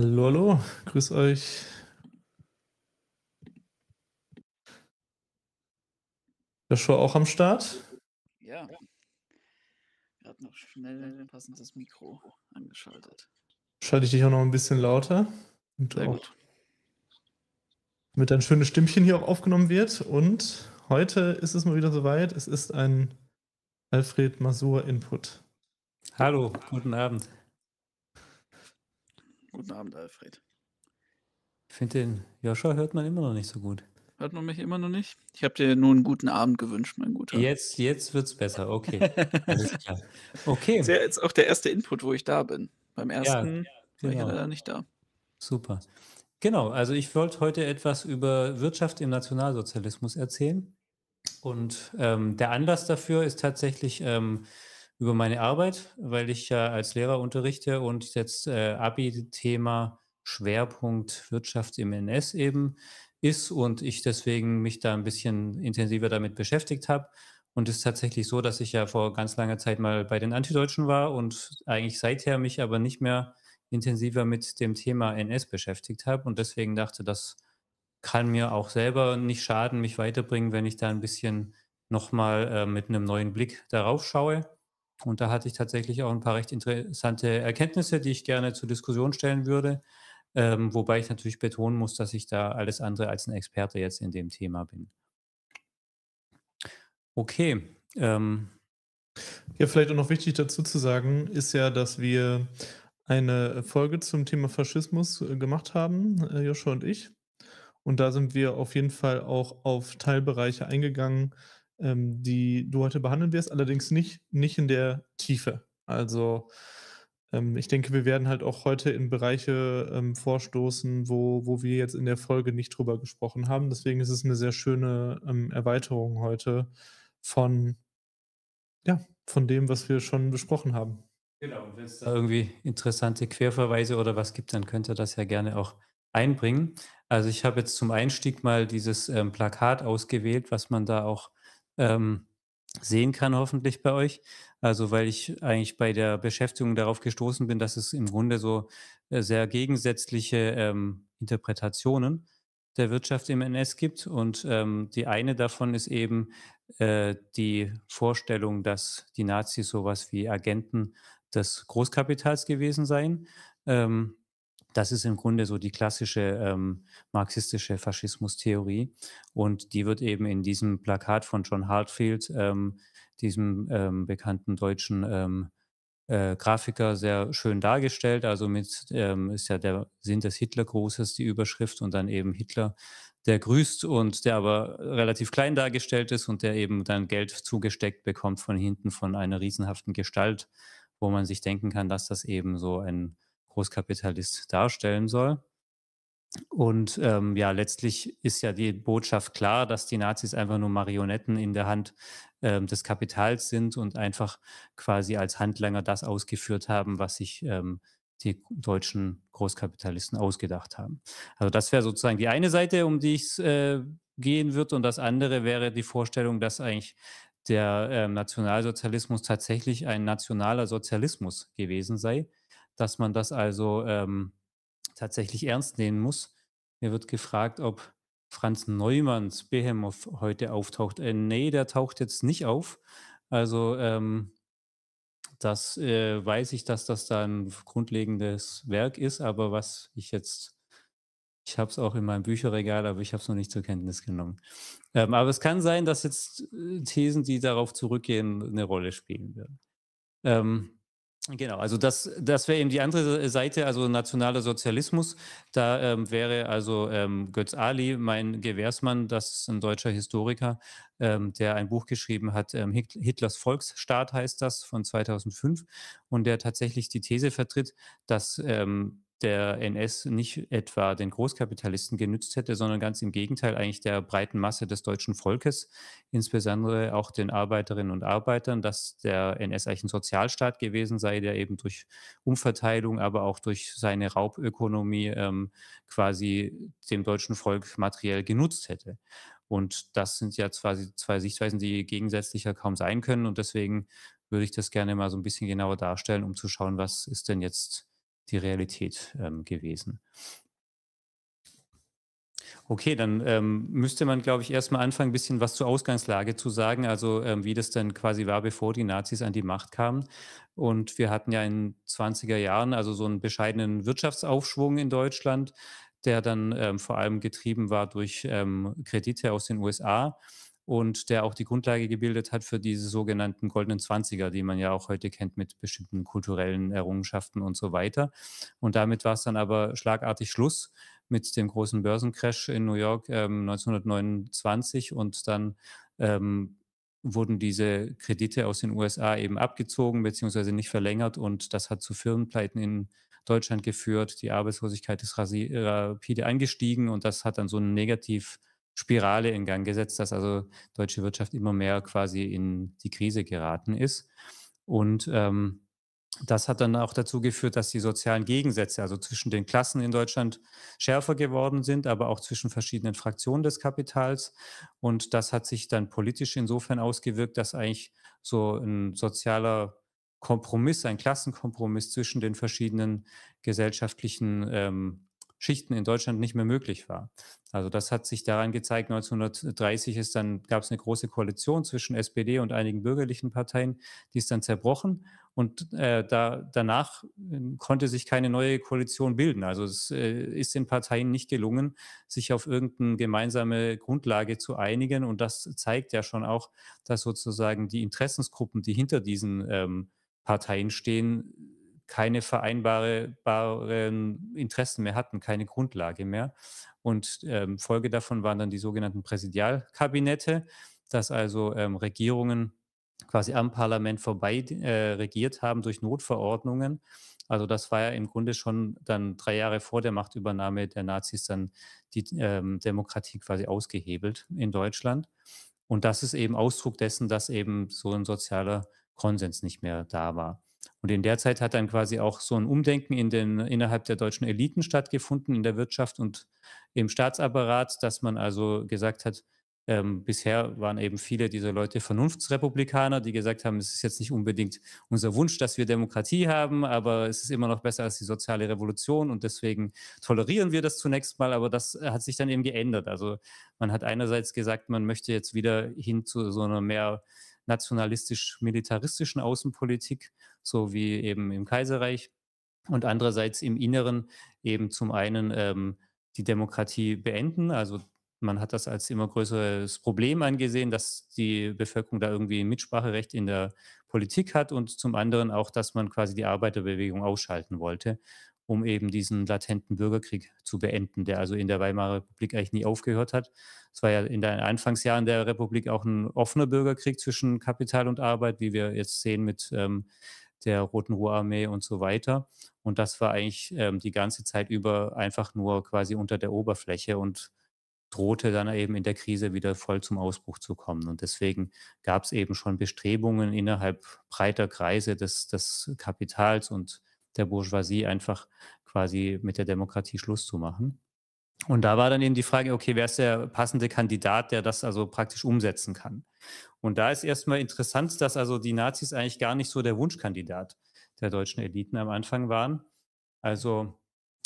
Hallo, hallo, grüß euch. Joshua auch am Start? Ja. Gerade noch schnell ein passendes Mikro angeschaltet. Schalte ich dich auch noch ein bisschen lauter. Und Sehr gut. Damit dein schönes Stimmchen hier auch aufgenommen wird. Und heute ist es mal wieder soweit. Es ist ein Alfred Masur Input. Hallo, guten Abend. Guten Abend, Alfred. Ich finde, den Joscha hört man immer noch nicht so gut. Hört man mich immer noch nicht? Ich habe dir nur einen guten Abend gewünscht, mein guter. Jetzt, jetzt wird es besser, okay. Alles klar. Okay. Das ist ja jetzt auch der erste Input, wo ich da bin. Beim ersten ja, genau. war ich genau. leider nicht da. Super. Genau, also ich wollte heute etwas über Wirtschaft im Nationalsozialismus erzählen. Und ähm, der Anlass dafür ist tatsächlich ähm, über meine Arbeit, weil ich ja als Lehrer unterrichte und jetzt äh, Abi-Thema Schwerpunkt Wirtschaft im NS eben ist und ich deswegen mich da ein bisschen intensiver damit beschäftigt habe. Und es ist tatsächlich so, dass ich ja vor ganz langer Zeit mal bei den Antideutschen war und eigentlich seither mich aber nicht mehr intensiver mit dem Thema NS beschäftigt habe und deswegen dachte, das kann mir auch selber nicht schaden, mich weiterbringen, wenn ich da ein bisschen nochmal äh, mit einem neuen Blick darauf schaue. Und da hatte ich tatsächlich auch ein paar recht interessante Erkenntnisse, die ich gerne zur Diskussion stellen würde. Ähm, wobei ich natürlich betonen muss, dass ich da alles andere als ein Experte jetzt in dem Thema bin. Okay. Ähm. Ja, vielleicht auch noch wichtig dazu zu sagen, ist ja, dass wir eine Folge zum Thema Faschismus äh, gemacht haben, äh, Joshua und ich. Und da sind wir auf jeden Fall auch auf Teilbereiche eingegangen, ähm, die du heute behandeln wirst, allerdings nicht, nicht in der Tiefe. Also ähm, ich denke, wir werden halt auch heute in Bereiche ähm, vorstoßen, wo, wo wir jetzt in der Folge nicht drüber gesprochen haben. Deswegen ist es eine sehr schöne ähm, Erweiterung heute von, ja, von dem, was wir schon besprochen haben. Genau, wenn es da irgendwie interessante Querverweise oder was gibt, dann könnt ihr das ja gerne auch einbringen. Also ich habe jetzt zum Einstieg mal dieses ähm, Plakat ausgewählt, was man da auch ähm, sehen kann, hoffentlich bei euch. Also weil ich eigentlich bei der Beschäftigung darauf gestoßen bin, dass es im Grunde so äh, sehr gegensätzliche ähm, Interpretationen der Wirtschaft im NS gibt. Und ähm, die eine davon ist eben äh, die Vorstellung, dass die Nazis sowas wie Agenten des Großkapitals gewesen seien. Ähm, das ist im Grunde so die klassische ähm, marxistische Faschismustheorie. Und die wird eben in diesem Plakat von John Hartfield, ähm, diesem ähm, bekannten deutschen ähm, äh, Grafiker, sehr schön dargestellt. Also mit ähm, ist ja der Sinn des Hitlergrußes die Überschrift und dann eben Hitler, der grüßt und der aber relativ klein dargestellt ist und der eben dann Geld zugesteckt bekommt von hinten von einer riesenhaften Gestalt, wo man sich denken kann, dass das eben so ein Großkapitalist darstellen soll. Und ähm, ja, letztlich ist ja die Botschaft klar, dass die Nazis einfach nur Marionetten in der Hand ähm, des Kapitals sind und einfach quasi als Handlanger das ausgeführt haben, was sich ähm, die deutschen Großkapitalisten ausgedacht haben. Also das wäre sozusagen die eine Seite, um die es äh, gehen wird. Und das andere wäre die Vorstellung, dass eigentlich der äh, Nationalsozialismus tatsächlich ein nationaler Sozialismus gewesen sei dass man das also ähm, tatsächlich ernst nehmen muss. Mir wird gefragt, ob Franz Neumanns Behemoth heute auftaucht. Äh, nee, der taucht jetzt nicht auf. Also ähm, das äh, weiß ich, dass das da ein grundlegendes Werk ist, aber was ich jetzt, ich habe es auch in meinem Bücherregal, aber ich habe es noch nicht zur Kenntnis genommen. Ähm, aber es kann sein, dass jetzt äh, Thesen, die darauf zurückgehen, eine Rolle spielen werden. Ähm, Genau, also das, das wäre eben die andere Seite, also nationaler Sozialismus. Da ähm, wäre also ähm, Götz Ali, mein Gewährsmann, das ist ein deutscher Historiker, ähm, der ein Buch geschrieben hat, ähm, Hitlers Volksstaat heißt das, von 2005, und der tatsächlich die These vertritt, dass ähm, der NS nicht etwa den Großkapitalisten genützt hätte, sondern ganz im Gegenteil eigentlich der breiten Masse des deutschen Volkes, insbesondere auch den Arbeiterinnen und Arbeitern, dass der NS eigentlich ein Sozialstaat gewesen sei, der eben durch Umverteilung, aber auch durch seine Raubökonomie ähm, quasi dem deutschen Volk materiell genutzt hätte. Und das sind ja quasi zwei Sichtweisen, die gegensätzlicher kaum sein können. Und deswegen würde ich das gerne mal so ein bisschen genauer darstellen, um zu schauen, was ist denn jetzt die Realität ähm, gewesen. Okay, dann ähm, müsste man, glaube ich, erstmal anfangen, ein bisschen was zur Ausgangslage zu sagen, also ähm, wie das dann quasi war, bevor die Nazis an die Macht kamen. Und wir hatten ja in 20er Jahren also so einen bescheidenen Wirtschaftsaufschwung in Deutschland, der dann ähm, vor allem getrieben war durch ähm, Kredite aus den USA und der auch die Grundlage gebildet hat für diese sogenannten goldenen Zwanziger, die man ja auch heute kennt mit bestimmten kulturellen Errungenschaften und so weiter. Und damit war es dann aber schlagartig Schluss mit dem großen Börsencrash in New York ähm, 1929 und dann ähm, wurden diese Kredite aus den USA eben abgezogen bzw. nicht verlängert und das hat zu Firmenpleiten in Deutschland geführt. Die Arbeitslosigkeit ist äh, rapide angestiegen und das hat dann so einen negativ Spirale in Gang gesetzt, dass also deutsche Wirtschaft immer mehr quasi in die Krise geraten ist. Und ähm, das hat dann auch dazu geführt, dass die sozialen Gegensätze, also zwischen den Klassen in Deutschland, schärfer geworden sind, aber auch zwischen verschiedenen Fraktionen des Kapitals. Und das hat sich dann politisch insofern ausgewirkt, dass eigentlich so ein sozialer Kompromiss, ein Klassenkompromiss zwischen den verschiedenen gesellschaftlichen ähm, Schichten in Deutschland nicht mehr möglich war. Also das hat sich daran gezeigt, 1930 ist dann, gab es eine große Koalition zwischen SPD und einigen bürgerlichen Parteien, die ist dann zerbrochen und äh, da, danach ähm, konnte sich keine neue Koalition bilden. Also es äh, ist den Parteien nicht gelungen, sich auf irgendeine gemeinsame Grundlage zu einigen und das zeigt ja schon auch, dass sozusagen die Interessensgruppen, die hinter diesen ähm, Parteien stehen, keine vereinbaren Interessen mehr hatten, keine Grundlage mehr. Und ähm, Folge davon waren dann die sogenannten Präsidialkabinette, dass also ähm, Regierungen quasi am Parlament vorbei äh, regiert haben durch Notverordnungen. Also das war ja im Grunde schon dann drei Jahre vor der Machtübernahme der Nazis dann die ähm, Demokratie quasi ausgehebelt in Deutschland. Und das ist eben Ausdruck dessen, dass eben so ein sozialer Konsens nicht mehr da war. Und in der Zeit hat dann quasi auch so ein Umdenken in den, innerhalb der deutschen Eliten stattgefunden, in der Wirtschaft und im Staatsapparat, dass man also gesagt hat, ähm, bisher waren eben viele dieser Leute Vernunftsrepublikaner, die gesagt haben, es ist jetzt nicht unbedingt unser Wunsch, dass wir Demokratie haben, aber es ist immer noch besser als die soziale Revolution und deswegen tolerieren wir das zunächst mal, aber das hat sich dann eben geändert. Also man hat einerseits gesagt, man möchte jetzt wieder hin zu so einer mehr nationalistisch-militaristischen Außenpolitik, so wie eben im Kaiserreich, und andererseits im Inneren eben zum einen ähm, die Demokratie beenden, also man hat das als immer größeres Problem angesehen, dass die Bevölkerung da irgendwie Mitspracherecht in der Politik hat und zum anderen auch, dass man quasi die Arbeiterbewegung ausschalten wollte um eben diesen latenten Bürgerkrieg zu beenden, der also in der Weimarer Republik eigentlich nie aufgehört hat. Es war ja in den Anfangsjahren der Republik auch ein offener Bürgerkrieg zwischen Kapital und Arbeit, wie wir jetzt sehen mit ähm, der Roten Ruhrarmee und so weiter. Und das war eigentlich ähm, die ganze Zeit über einfach nur quasi unter der Oberfläche und drohte dann eben in der Krise wieder voll zum Ausbruch zu kommen. Und deswegen gab es eben schon Bestrebungen innerhalb breiter Kreise des, des Kapitals und der Bourgeoisie einfach quasi mit der Demokratie Schluss zu machen. Und da war dann eben die Frage, okay, wer ist der passende Kandidat, der das also praktisch umsetzen kann? Und da ist erstmal interessant, dass also die Nazis eigentlich gar nicht so der Wunschkandidat der deutschen Eliten am Anfang waren. Also,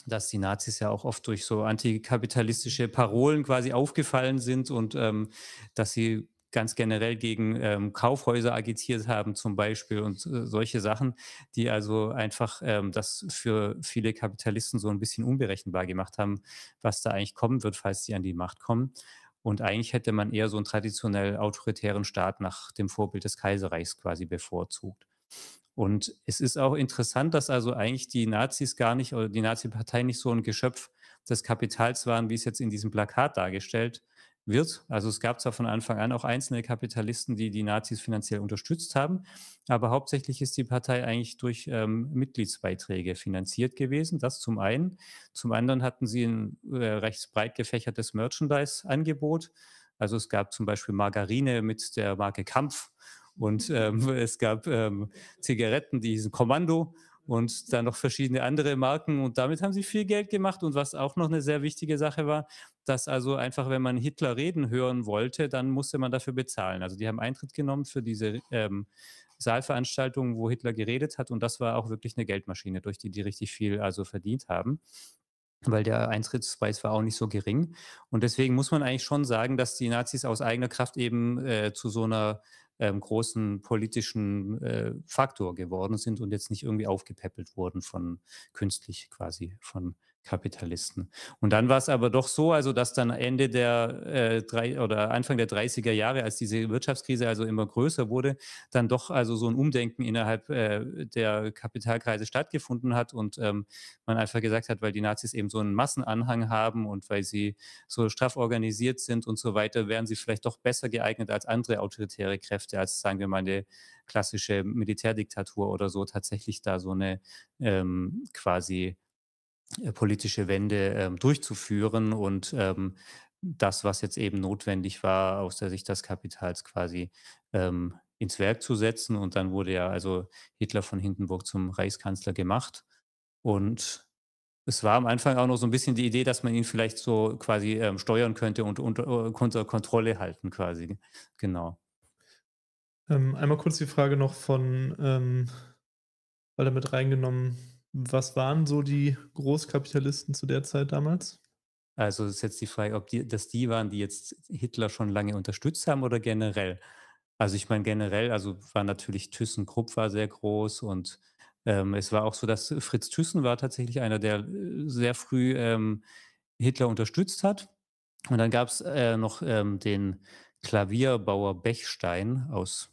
dass die Nazis ja auch oft durch so antikapitalistische Parolen quasi aufgefallen sind und ähm, dass sie ganz generell gegen ähm, Kaufhäuser agitiert haben zum Beispiel und äh, solche Sachen, die also einfach ähm, das für viele Kapitalisten so ein bisschen unberechenbar gemacht haben, was da eigentlich kommen wird, falls sie an die Macht kommen. Und eigentlich hätte man eher so einen traditionell autoritären Staat nach dem Vorbild des Kaiserreichs quasi bevorzugt. Und es ist auch interessant, dass also eigentlich die Nazis gar nicht oder die Nazi-Partei nicht so ein Geschöpf des Kapitals waren, wie es jetzt in diesem Plakat dargestellt wird. Also es gab zwar von Anfang an auch einzelne Kapitalisten, die die Nazis finanziell unterstützt haben, aber hauptsächlich ist die Partei eigentlich durch ähm, Mitgliedsbeiträge finanziert gewesen. Das zum einen. Zum anderen hatten sie ein äh, recht breit gefächertes Merchandise-Angebot. Also es gab zum Beispiel Margarine mit der Marke Kampf und ähm, es gab ähm, Zigaretten, die hießen Kommando und dann noch verschiedene andere Marken. Und damit haben sie viel Geld gemacht. Und was auch noch eine sehr wichtige Sache war, dass also einfach, wenn man Hitler reden hören wollte, dann musste man dafür bezahlen. Also die haben Eintritt genommen für diese ähm, Saalveranstaltungen, wo Hitler geredet hat. Und das war auch wirklich eine Geldmaschine, durch die die richtig viel also verdient haben weil der Eintrittspreis war auch nicht so gering. Und deswegen muss man eigentlich schon sagen, dass die Nazis aus eigener Kraft eben äh, zu so einer ähm, großen politischen äh, Faktor geworden sind und jetzt nicht irgendwie aufgepäppelt wurden von künstlich quasi von Kapitalisten. Und dann war es aber doch so, also dass dann Ende der äh, drei, oder Anfang der 30er Jahre, als diese Wirtschaftskrise also immer größer wurde, dann doch also so ein Umdenken innerhalb äh, der Kapitalkreise stattgefunden hat und ähm, man einfach gesagt hat, weil die Nazis eben so einen Massenanhang haben und weil sie so straff organisiert sind und so weiter, wären sie vielleicht doch besser geeignet als andere autoritäre Kräfte, als sagen wir mal eine klassische Militärdiktatur oder so, tatsächlich da so eine ähm, quasi äh, politische Wende ähm, durchzuführen und ähm, das, was jetzt eben notwendig war, aus der Sicht des Kapitals quasi ähm, ins Werk zu setzen. Und dann wurde ja also Hitler von Hindenburg zum Reichskanzler gemacht. Und es war am Anfang auch noch so ein bisschen die Idee, dass man ihn vielleicht so quasi ähm, steuern könnte und unter, äh, unter Kontrolle halten, quasi. Genau. Ähm, einmal kurz die Frage noch von, ähm, weil er mit reingenommen was waren so die Großkapitalisten zu der Zeit damals? Also ist jetzt die Frage, ob die, das die waren, die jetzt Hitler schon lange unterstützt haben oder generell? Also ich meine generell, also war natürlich ThyssenKrupp war sehr groß und ähm, es war auch so, dass Fritz Thyssen war tatsächlich einer, der äh, sehr früh ähm, Hitler unterstützt hat. Und dann gab es äh, noch ähm, den Klavierbauer Bechstein aus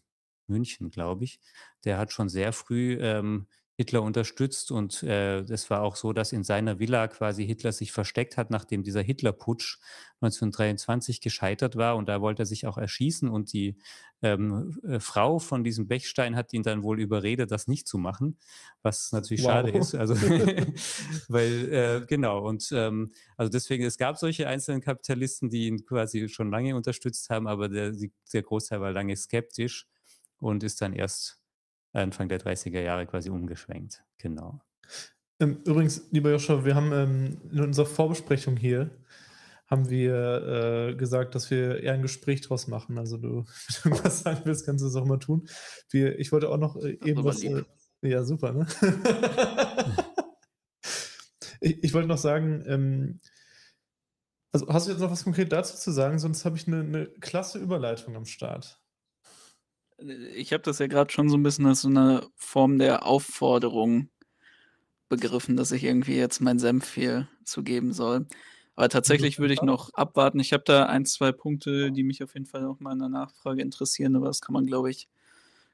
München, glaube ich. Der hat schon sehr früh ähm, Hitler unterstützt. Und äh, es war auch so, dass in seiner Villa quasi Hitler sich versteckt hat, nachdem dieser Hitlerputsch 1923 gescheitert war. Und da wollte er sich auch erschießen. Und die ähm, äh, Frau von diesem Bechstein hat ihn dann wohl überredet, das nicht zu machen, was natürlich wow. schade ist. Also, weil, äh, genau. Und ähm, also deswegen, es gab solche einzelnen Kapitalisten, die ihn quasi schon lange unterstützt haben, aber der, der Großteil war lange skeptisch und ist dann erst Anfang der 30er Jahre quasi umgeschwenkt. Genau. Ähm, übrigens, lieber Joscha, wir haben ähm, in unserer Vorbesprechung hier haben wir äh, gesagt, dass wir eher ein Gespräch draus machen. Also du, wenn du irgendwas sagen willst, kannst du das auch mal tun. Wir, ich wollte auch noch äh, eben was. Äh, ja, super, ne? ich, ich wollte noch sagen, ähm, also hast du jetzt noch was konkret dazu zu sagen, sonst habe ich eine, eine klasse Überleitung am Start ich habe das ja gerade schon so ein bisschen als so eine Form der Aufforderung begriffen, dass ich irgendwie jetzt mein Senf hier zugeben soll. Aber tatsächlich würde ich noch abwarten. Ich habe da ein, zwei Punkte, die mich auf jeden Fall auch mal in der Nachfrage interessieren, aber das kann man, glaube ich,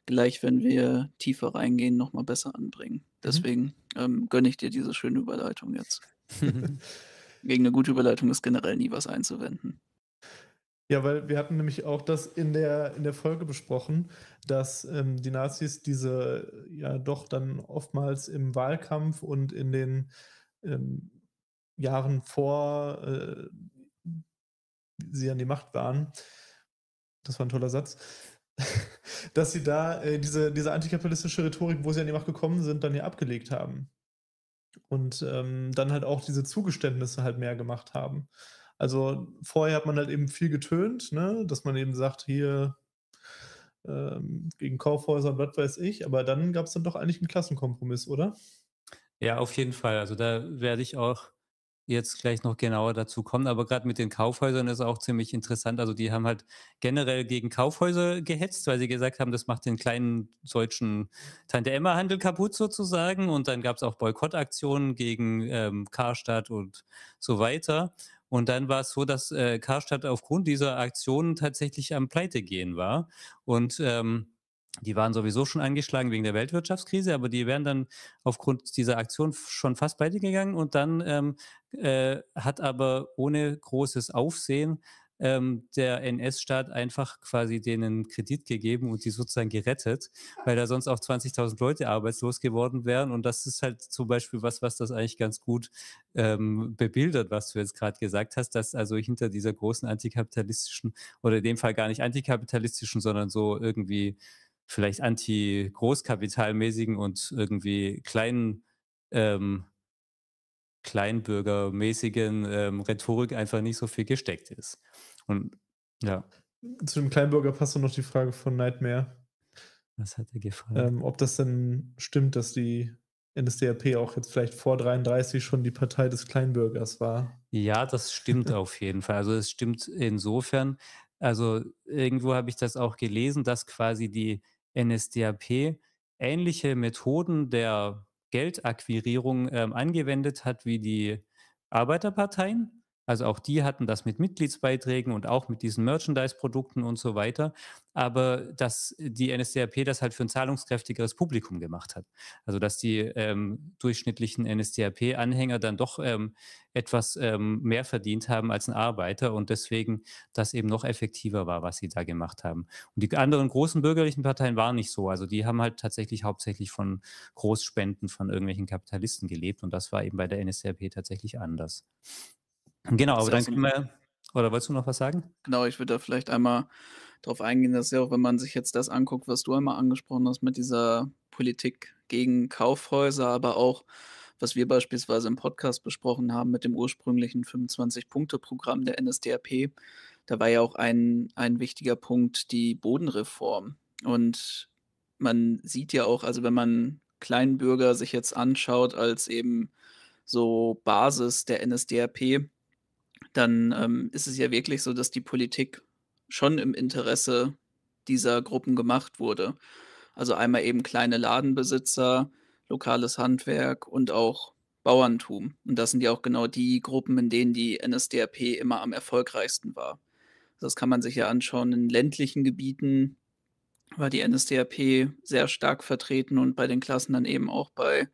gleich, wenn wir tiefer reingehen, nochmal besser anbringen. Mhm. Deswegen ähm, gönne ich dir diese schöne Überleitung jetzt. Gegen eine gute Überleitung ist generell nie was einzuwenden. Ja, weil wir hatten nämlich auch das in der, in der Folge besprochen, dass ähm, die Nazis diese ja doch dann oftmals im Wahlkampf und in den ähm, Jahren vor äh, sie an die Macht waren, das war ein toller Satz, dass sie da äh, diese, diese antikapitalistische Rhetorik, wo sie an die Macht gekommen sind, dann ja abgelegt haben. Und ähm, dann halt auch diese Zugeständnisse halt mehr gemacht haben. Also vorher hat man halt eben viel getönt, ne? dass man eben sagt, hier ähm, gegen Kaufhäuser und was weiß ich, aber dann gab es dann doch eigentlich einen Klassenkompromiss, oder? Ja, auf jeden Fall. Also da werde ich auch jetzt gleich noch genauer dazu kommen. Aber gerade mit den Kaufhäusern ist auch ziemlich interessant. Also die haben halt generell gegen Kaufhäuser gehetzt, weil sie gesagt haben, das macht den kleinen deutschen Tante-Emma-Handel kaputt sozusagen. Und dann gab es auch Boykottaktionen gegen ähm, Karstadt und so weiter. Und dann war es so, dass äh, Karstadt aufgrund dieser Aktionen tatsächlich am Pleite gehen war. Und ähm, die waren sowieso schon angeschlagen wegen der Weltwirtschaftskrise, aber die wären dann aufgrund dieser Aktion schon fast pleite gegangen. Und dann ähm, äh, hat aber ohne großes Aufsehen ähm, der NS-Staat einfach quasi denen Kredit gegeben und die sozusagen gerettet, weil da sonst auch 20.000 Leute arbeitslos geworden wären. Und das ist halt zum Beispiel was, was das eigentlich ganz gut ähm, bebildert, was du jetzt gerade gesagt hast, dass also hinter dieser großen antikapitalistischen oder in dem Fall gar nicht antikapitalistischen, sondern so irgendwie vielleicht anti-großkapitalmäßigen und irgendwie kleinen ähm, kleinbürgermäßigen ähm, Rhetorik einfach nicht so viel gesteckt ist. Und ja. Zu dem Kleinbürger passt noch die Frage von Nightmare. Was hat er gefragt? Ähm, ob das denn stimmt, dass die NSDAP auch jetzt vielleicht vor 33 schon die Partei des Kleinbürgers war. Ja, das stimmt auf jeden Fall. Also es stimmt insofern, also irgendwo habe ich das auch gelesen, dass quasi die NSDAP ähnliche Methoden der Geldakquirierung ähm, angewendet hat wie die Arbeiterparteien. Also auch die hatten das mit Mitgliedsbeiträgen und auch mit diesen Merchandise-Produkten und so weiter. Aber dass die NSDAP das halt für ein zahlungskräftigeres Publikum gemacht hat. Also dass die ähm, durchschnittlichen NSDAP-Anhänger dann doch ähm, etwas ähm, mehr verdient haben als ein Arbeiter und deswegen das eben noch effektiver war, was sie da gemacht haben. Und die anderen großen bürgerlichen Parteien waren nicht so. Also die haben halt tatsächlich hauptsächlich von Großspenden von irgendwelchen Kapitalisten gelebt und das war eben bei der NSDAP tatsächlich anders. Genau, aber dann können wir, oder wolltest du noch was sagen? Genau, ich würde da vielleicht einmal darauf eingehen, dass ja auch, wenn man sich jetzt das anguckt, was du einmal angesprochen hast mit dieser Politik gegen Kaufhäuser, aber auch was wir beispielsweise im Podcast besprochen haben mit dem ursprünglichen 25-Punkte-Programm der NSDAP, da war ja auch ein, ein wichtiger Punkt die Bodenreform. Und man sieht ja auch, also wenn man Kleinbürger sich jetzt anschaut als eben so Basis der NSDAP, dann ähm, ist es ja wirklich so, dass die Politik schon im Interesse dieser Gruppen gemacht wurde. Also einmal eben kleine Ladenbesitzer, lokales Handwerk und auch Bauerntum. Und das sind ja auch genau die Gruppen, in denen die NSDAP immer am erfolgreichsten war. Das kann man sich ja anschauen. In ländlichen Gebieten war die NSDAP sehr stark vertreten und bei den Klassen dann eben auch bei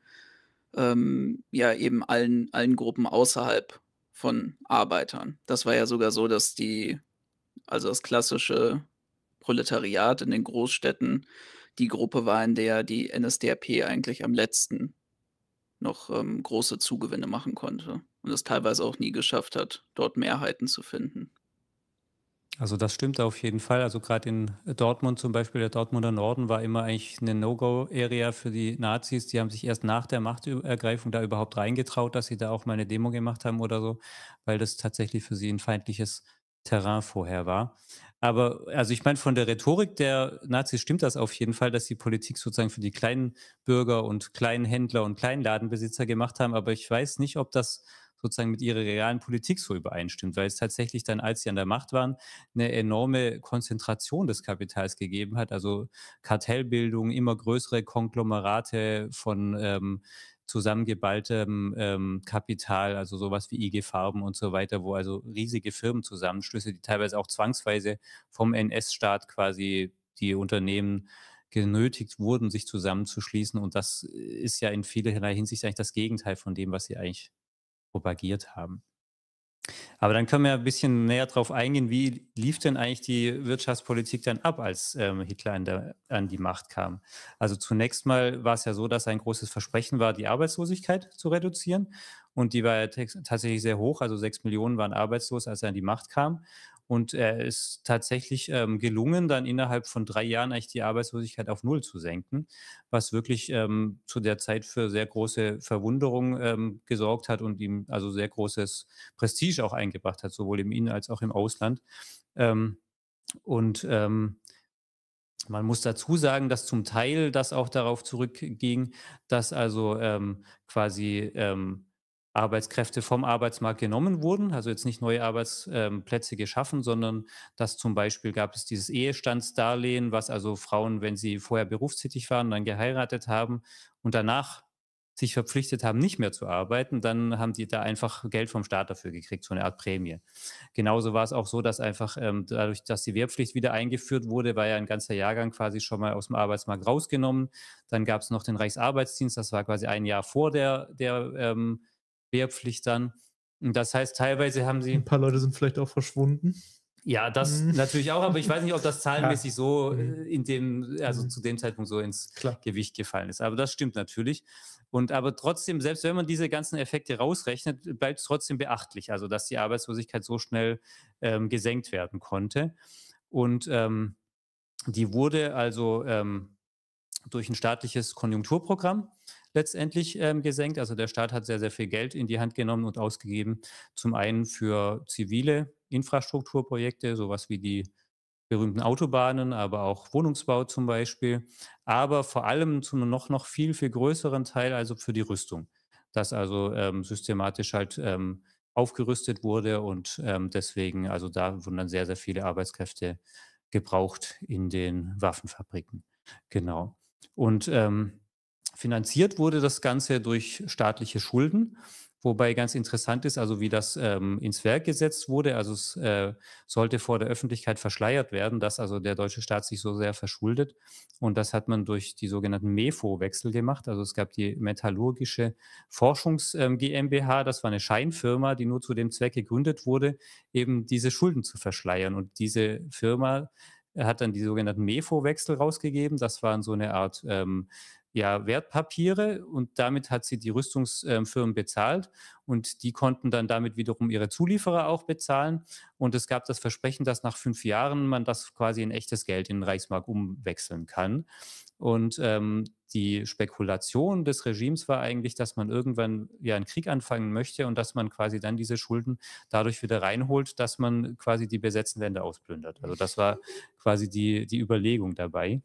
ähm, ja eben allen, allen Gruppen außerhalb von Arbeitern. Das war ja sogar so, dass die, also das klassische Proletariat in den Großstädten, die Gruppe war, in der die NSDAP eigentlich am letzten noch ähm, große Zugewinne machen konnte und es teilweise auch nie geschafft hat, dort Mehrheiten zu finden. Also das stimmt auf jeden Fall. Also gerade in Dortmund zum Beispiel, der Dortmunder Norden war immer eigentlich eine No-Go-Area für die Nazis. Die haben sich erst nach der Machtergreifung da überhaupt reingetraut, dass sie da auch mal eine Demo gemacht haben oder so, weil das tatsächlich für sie ein feindliches Terrain vorher war. Aber also ich meine, von der Rhetorik der Nazis stimmt das auf jeden Fall, dass die Politik sozusagen für die kleinen Bürger und kleinen Händler und kleinen Ladenbesitzer gemacht haben. Aber ich weiß nicht, ob das sozusagen mit ihrer realen Politik so übereinstimmt, weil es tatsächlich dann, als sie an der Macht waren, eine enorme Konzentration des Kapitals gegeben hat, also Kartellbildung, immer größere Konglomerate von ähm, zusammengeballtem ähm, Kapital, also sowas wie IG Farben und so weiter, wo also riesige Firmenzusammenschlüsse, die teilweise auch zwangsweise vom NS-Staat quasi die Unternehmen genötigt wurden, sich zusammenzuschließen. Und das äh, ist ja in vielerlei Hinsicht eigentlich das Gegenteil von dem, was sie eigentlich propagiert haben. Aber dann können wir ein bisschen näher darauf eingehen, wie lief denn eigentlich die Wirtschaftspolitik dann ab, als ähm, Hitler an, der, an, die Macht kam? Also zunächst mal war es ja so, dass sein großes Versprechen war, die Arbeitslosigkeit zu reduzieren. Und die war ja tatsächlich sehr hoch. Also sechs Millionen waren arbeitslos, als er an die Macht kam. Und äh, er ist tatsächlich ähm, gelungen, dann innerhalb von drei Jahren eigentlich die Arbeitslosigkeit auf Null zu senken, was wirklich ähm, zu der Zeit für sehr große Verwunderung ähm, gesorgt hat und ihm also sehr großes Prestige auch eingebracht hat, sowohl im Innen- als auch im Ausland. Ähm, und ähm, man muss dazu sagen, dass zum Teil das auch darauf zurückging, dass also ähm, quasi Arbeitskräfte vom Arbeitsmarkt genommen wurden, also jetzt nicht neue Arbeitsplätze ähm, geschaffen, sondern dass zum Beispiel gab es dieses Ehestandsdarlehen, was also Frauen, wenn sie vorher berufstätig waren, dann geheiratet haben und danach sich verpflichtet haben, nicht mehr zu arbeiten, dann haben die da einfach Geld vom Staat dafür gekriegt, so eine Art Prämie. Genauso war es auch so, dass einfach ähm, dadurch, dass die Wehrpflicht wieder eingeführt wurde, war ja ein ganzer Jahrgang quasi schon mal aus dem Arbeitsmarkt rausgenommen. Dann gab es noch den Reichsarbeitsdienst, das war quasi ein Jahr vor der, der ähm, Wehrpflicht dann. das heißt, teilweise haben sie. Ein paar Leute sind vielleicht auch verschwunden. Ja, das mhm. natürlich auch, aber ich weiß nicht, ob das zahlenmäßig ja. so äh, mhm. in dem, also mhm. zu dem Zeitpunkt so ins Klar. Gewicht gefallen ist. Aber das stimmt natürlich. Und aber trotzdem, selbst wenn man diese ganzen Effekte rausrechnet, bleibt es trotzdem beachtlich, also dass die Arbeitslosigkeit so schnell ähm, gesenkt werden konnte. Und ähm, die wurde also ähm, durch ein staatliches Konjunkturprogramm letztendlich ähm, gesenkt. Also der Staat hat sehr, sehr viel Geld in die Hand genommen und ausgegeben. Zum einen für zivile Infrastrukturprojekte, sowas wie die berühmten Autobahnen, aber auch Wohnungsbau zum Beispiel, aber vor allem zum noch, noch viel, viel größeren Teil, also für die Rüstung, dass also ähm, systematisch halt ähm, aufgerüstet wurde und ähm, deswegen, also da wurden dann sehr, sehr viele Arbeitskräfte gebraucht in den Waffenfabriken. Genau. Und ähm, Finanziert wurde das Ganze durch staatliche Schulden, wobei ganz interessant ist, also wie das ähm, ins Werk gesetzt wurde. Also es äh, sollte vor der Öffentlichkeit verschleiert werden, dass also der deutsche Staat sich so sehr verschuldet. Und das hat man durch die sogenannten MEFO-Wechsel gemacht. Also es gab die Metallurgische Forschungs ähm, GmbH, das war eine Scheinfirma, die nur zu dem Zweck gegründet wurde, eben diese Schulden zu verschleiern. Und diese Firma er hat dann die sogenannten MEFO-Wechsel rausgegeben. Das waren so eine Art ähm, ja, Wertpapiere und damit hat sie die Rüstungsfirmen ähm, bezahlt und die konnten dann damit wiederum ihre Zulieferer auch bezahlen und es gab das Versprechen, dass nach fünf Jahren man das quasi in echtes Geld in den Reichsmark umwechseln kann und ähm, die Spekulation des Regimes war eigentlich, dass man irgendwann ja einen Krieg anfangen möchte und dass man quasi dann diese Schulden dadurch wieder reinholt, dass man quasi die besetzten Länder ausplündert. Also das war quasi die, die Überlegung dabei.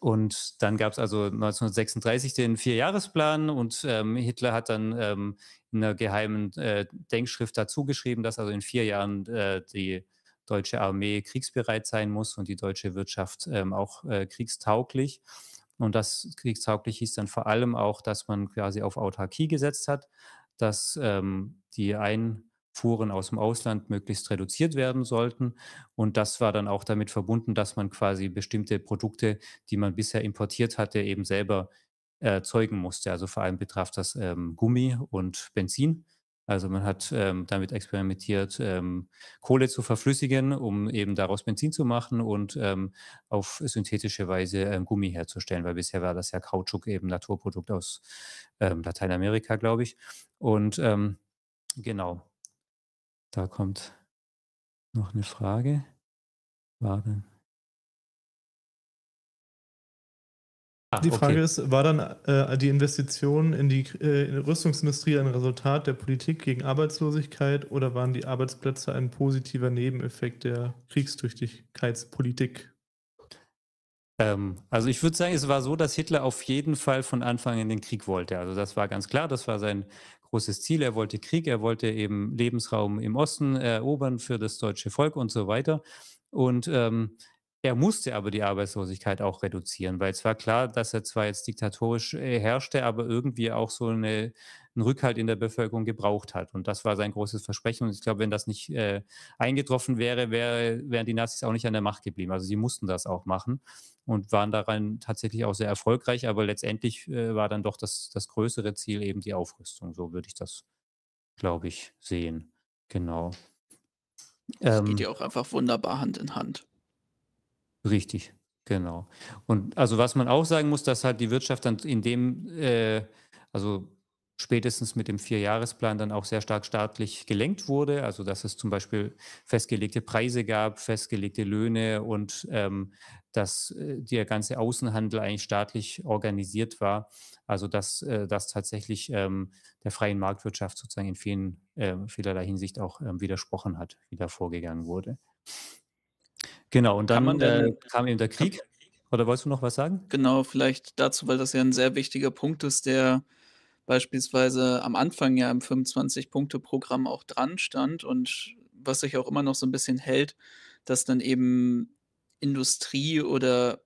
Und dann gab es also 1936 den Vierjahresplan und ähm, Hitler hat dann ähm, in einer geheimen äh, Denkschrift dazu geschrieben, dass also in vier Jahren äh, die deutsche Armee kriegsbereit sein muss und die deutsche Wirtschaft ähm, auch äh, kriegstauglich. Und das kriegstauglich hieß dann vor allem auch, dass man quasi auf Autarkie gesetzt hat, dass ähm, die ein Fuhren aus dem Ausland möglichst reduziert werden sollten. Und das war dann auch damit verbunden, dass man quasi bestimmte Produkte, die man bisher importiert hatte, eben selber erzeugen äh, musste. Also vor allem betraf das ähm, Gummi und Benzin. Also man hat ähm, damit experimentiert, ähm, Kohle zu verflüssigen, um eben daraus Benzin zu machen und ähm, auf synthetische Weise ähm, Gummi herzustellen, weil bisher war das ja Kautschuk eben Naturprodukt aus ähm, Lateinamerika, glaube ich. Und genau, da kommt noch eine Frage. War denn? Ah, die Frage okay. ist, war dann äh, die Investition in die äh, in Rüstungsindustrie ein Resultat der Politik gegen Arbeitslosigkeit oder waren die Arbeitsplätze ein positiver Nebeneffekt der Kriegstüchtigkeitspolitik? Ähm, also ich würde sagen, es war so, dass Hitler auf jeden Fall von Anfang an den Krieg wollte. Also das war ganz klar, das war sein großes Ziel. Er wollte Krieg, er wollte eben Lebensraum im Osten erobern für das deutsche Volk und so weiter. Und ähm, er musste aber die Arbeitslosigkeit auch reduzieren, weil es war klar, dass er zwar jetzt diktatorisch äh, herrschte, aber irgendwie auch so eine einen Rückhalt in der Bevölkerung gebraucht hat. Und das war sein großes Versprechen. Und ich glaube, wenn das nicht äh, eingetroffen wäre, wäre, wären die Nazis auch nicht an der Macht geblieben. Also sie mussten das auch machen und waren daran tatsächlich auch sehr erfolgreich. Aber letztendlich äh, war dann doch das, das größere Ziel eben die Aufrüstung. So würde ich das, glaube ich, sehen. Genau. Das ähm, geht ja auch einfach wunderbar Hand in Hand. Richtig, genau. Und also was man auch sagen muss, dass halt die Wirtschaft dann in dem, äh, also spätestens mit dem Vierjahresplan dann auch sehr stark staatlich gelenkt wurde. Also dass es zum Beispiel festgelegte Preise gab, festgelegte Löhne und ähm, dass äh, der ganze Außenhandel eigentlich staatlich organisiert war. Also dass äh, das tatsächlich ähm, der freien Marktwirtschaft sozusagen in vielen, äh, vielerlei Hinsicht auch ähm, widersprochen hat, wie da vorgegangen wurde. Genau, und dann denn, äh, kam eben der Krieg. Oder wolltest du noch was sagen? Genau, vielleicht dazu, weil das ja ein sehr wichtiger Punkt ist, der beispielsweise am Anfang ja im 25-Punkte-Programm auch dran stand und was sich auch immer noch so ein bisschen hält, dass dann eben Industrie oder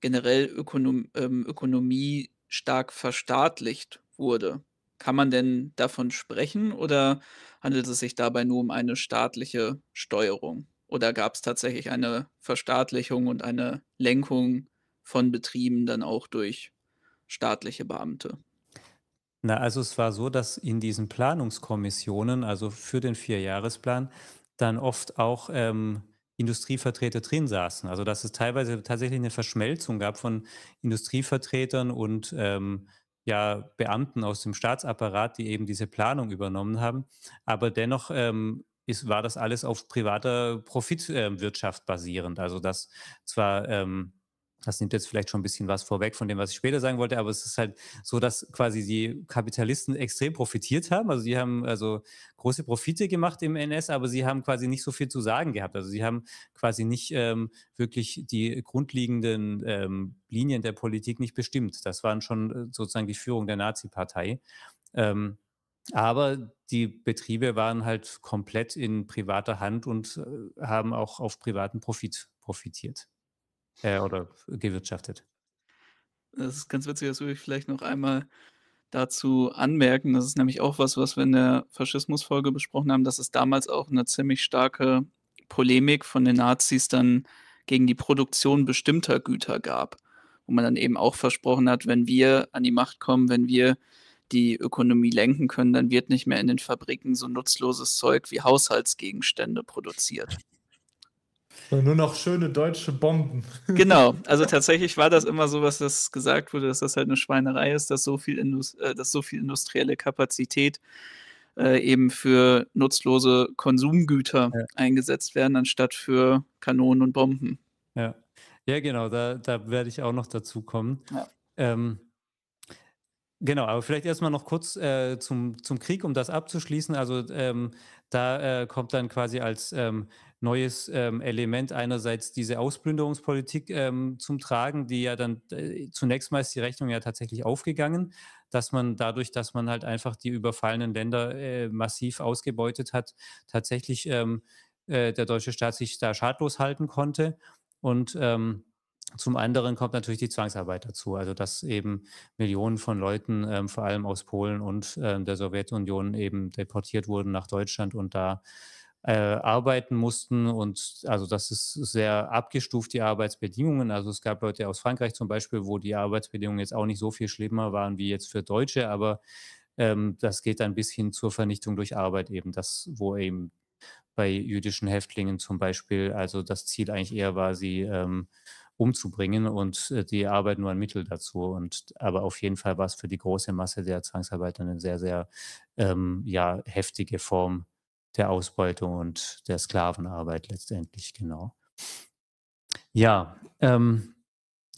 generell Ökonom ähm, Ökonomie stark verstaatlicht wurde. Kann man denn davon sprechen oder handelt es sich dabei nur um eine staatliche Steuerung? Oder gab es tatsächlich eine Verstaatlichung und eine Lenkung von Betrieben dann auch durch staatliche Beamte? Na, also es war so, dass in diesen Planungskommissionen, also für den Vierjahresplan, dann oft auch ähm, Industrievertreter drin saßen. Also dass es teilweise tatsächlich eine Verschmelzung gab von Industrievertretern und ähm, ja, Beamten aus dem Staatsapparat, die eben diese Planung übernommen haben. Aber dennoch ähm, ist, war das alles auf privater Profitwirtschaft äh, basierend. Also dass zwar ähm, das nimmt jetzt vielleicht schon ein bisschen was vorweg von dem, was ich später sagen wollte, aber es ist halt so, dass quasi die Kapitalisten extrem profitiert haben. Also sie haben also große Profite gemacht im NS, aber sie haben quasi nicht so viel zu sagen gehabt. Also sie haben quasi nicht ähm, wirklich die grundlegenden ähm, Linien der Politik nicht bestimmt. Das waren schon äh, sozusagen die Führung der Nazi-Partei. Ähm, aber die Betriebe waren halt komplett in privater Hand und äh, haben auch auf privaten Profit profitiert äh, oder gewirtschaftet. Das ist ganz witzig, das würde ich vielleicht noch einmal dazu anmerken. Das ist nämlich auch was, was wir in der Faschismusfolge besprochen haben, dass es damals auch eine ziemlich starke Polemik von den Nazis dann gegen die Produktion bestimmter Güter gab, wo man dann eben auch versprochen hat, wenn wir an die Macht kommen, wenn wir die Ökonomie lenken können, dann wird nicht mehr in den Fabriken so nutzloses Zeug wie Haushaltsgegenstände produziert. Nur noch schöne deutsche Bomben. Genau, also tatsächlich war das immer so, was das gesagt wurde, dass das halt eine Schweinerei ist, dass so viel, Indust äh, dass so viel industrielle Kapazität äh, eben für nutzlose Konsumgüter ja. eingesetzt werden, anstatt für Kanonen und Bomben. Ja, ja genau, da, da werde ich auch noch dazu kommen. Ja. Ähm, Genau, aber vielleicht erstmal noch kurz äh, zum, zum Krieg, um das abzuschließen. Also ähm, da äh, kommt dann quasi als ähm, neues ähm, Element einerseits diese Ausplünderungspolitik ähm, zum Tragen, die ja dann äh, zunächst mal ist die Rechnung ja tatsächlich aufgegangen, dass man dadurch, dass man halt einfach die überfallenen Länder äh, massiv ausgebeutet hat, tatsächlich ähm, äh, der deutsche Staat sich da schadlos halten konnte. Und ähm, zum anderen kommt natürlich die Zwangsarbeit dazu, also dass eben Millionen von Leuten, ähm, vor allem aus Polen und äh, der Sowjetunion, eben deportiert wurden nach Deutschland und da äh, arbeiten mussten. Und also das ist sehr abgestuft, die Arbeitsbedingungen. Also es gab Leute aus Frankreich zum Beispiel, wo die Arbeitsbedingungen jetzt auch nicht so viel schlimmer waren wie jetzt für Deutsche, aber ähm, das geht dann bis hin zur Vernichtung durch Arbeit eben, das, wo eben bei jüdischen Häftlingen zum Beispiel, also das Ziel eigentlich eher war, sie ähm, umzubringen und äh, die Arbeit nur ein Mittel dazu. Und aber auf jeden Fall war es für die große Masse der Zwangsarbeiter eine sehr, sehr ähm, ja, heftige Form der Ausbeutung und der Sklavenarbeit letztendlich, genau. Ja, ähm,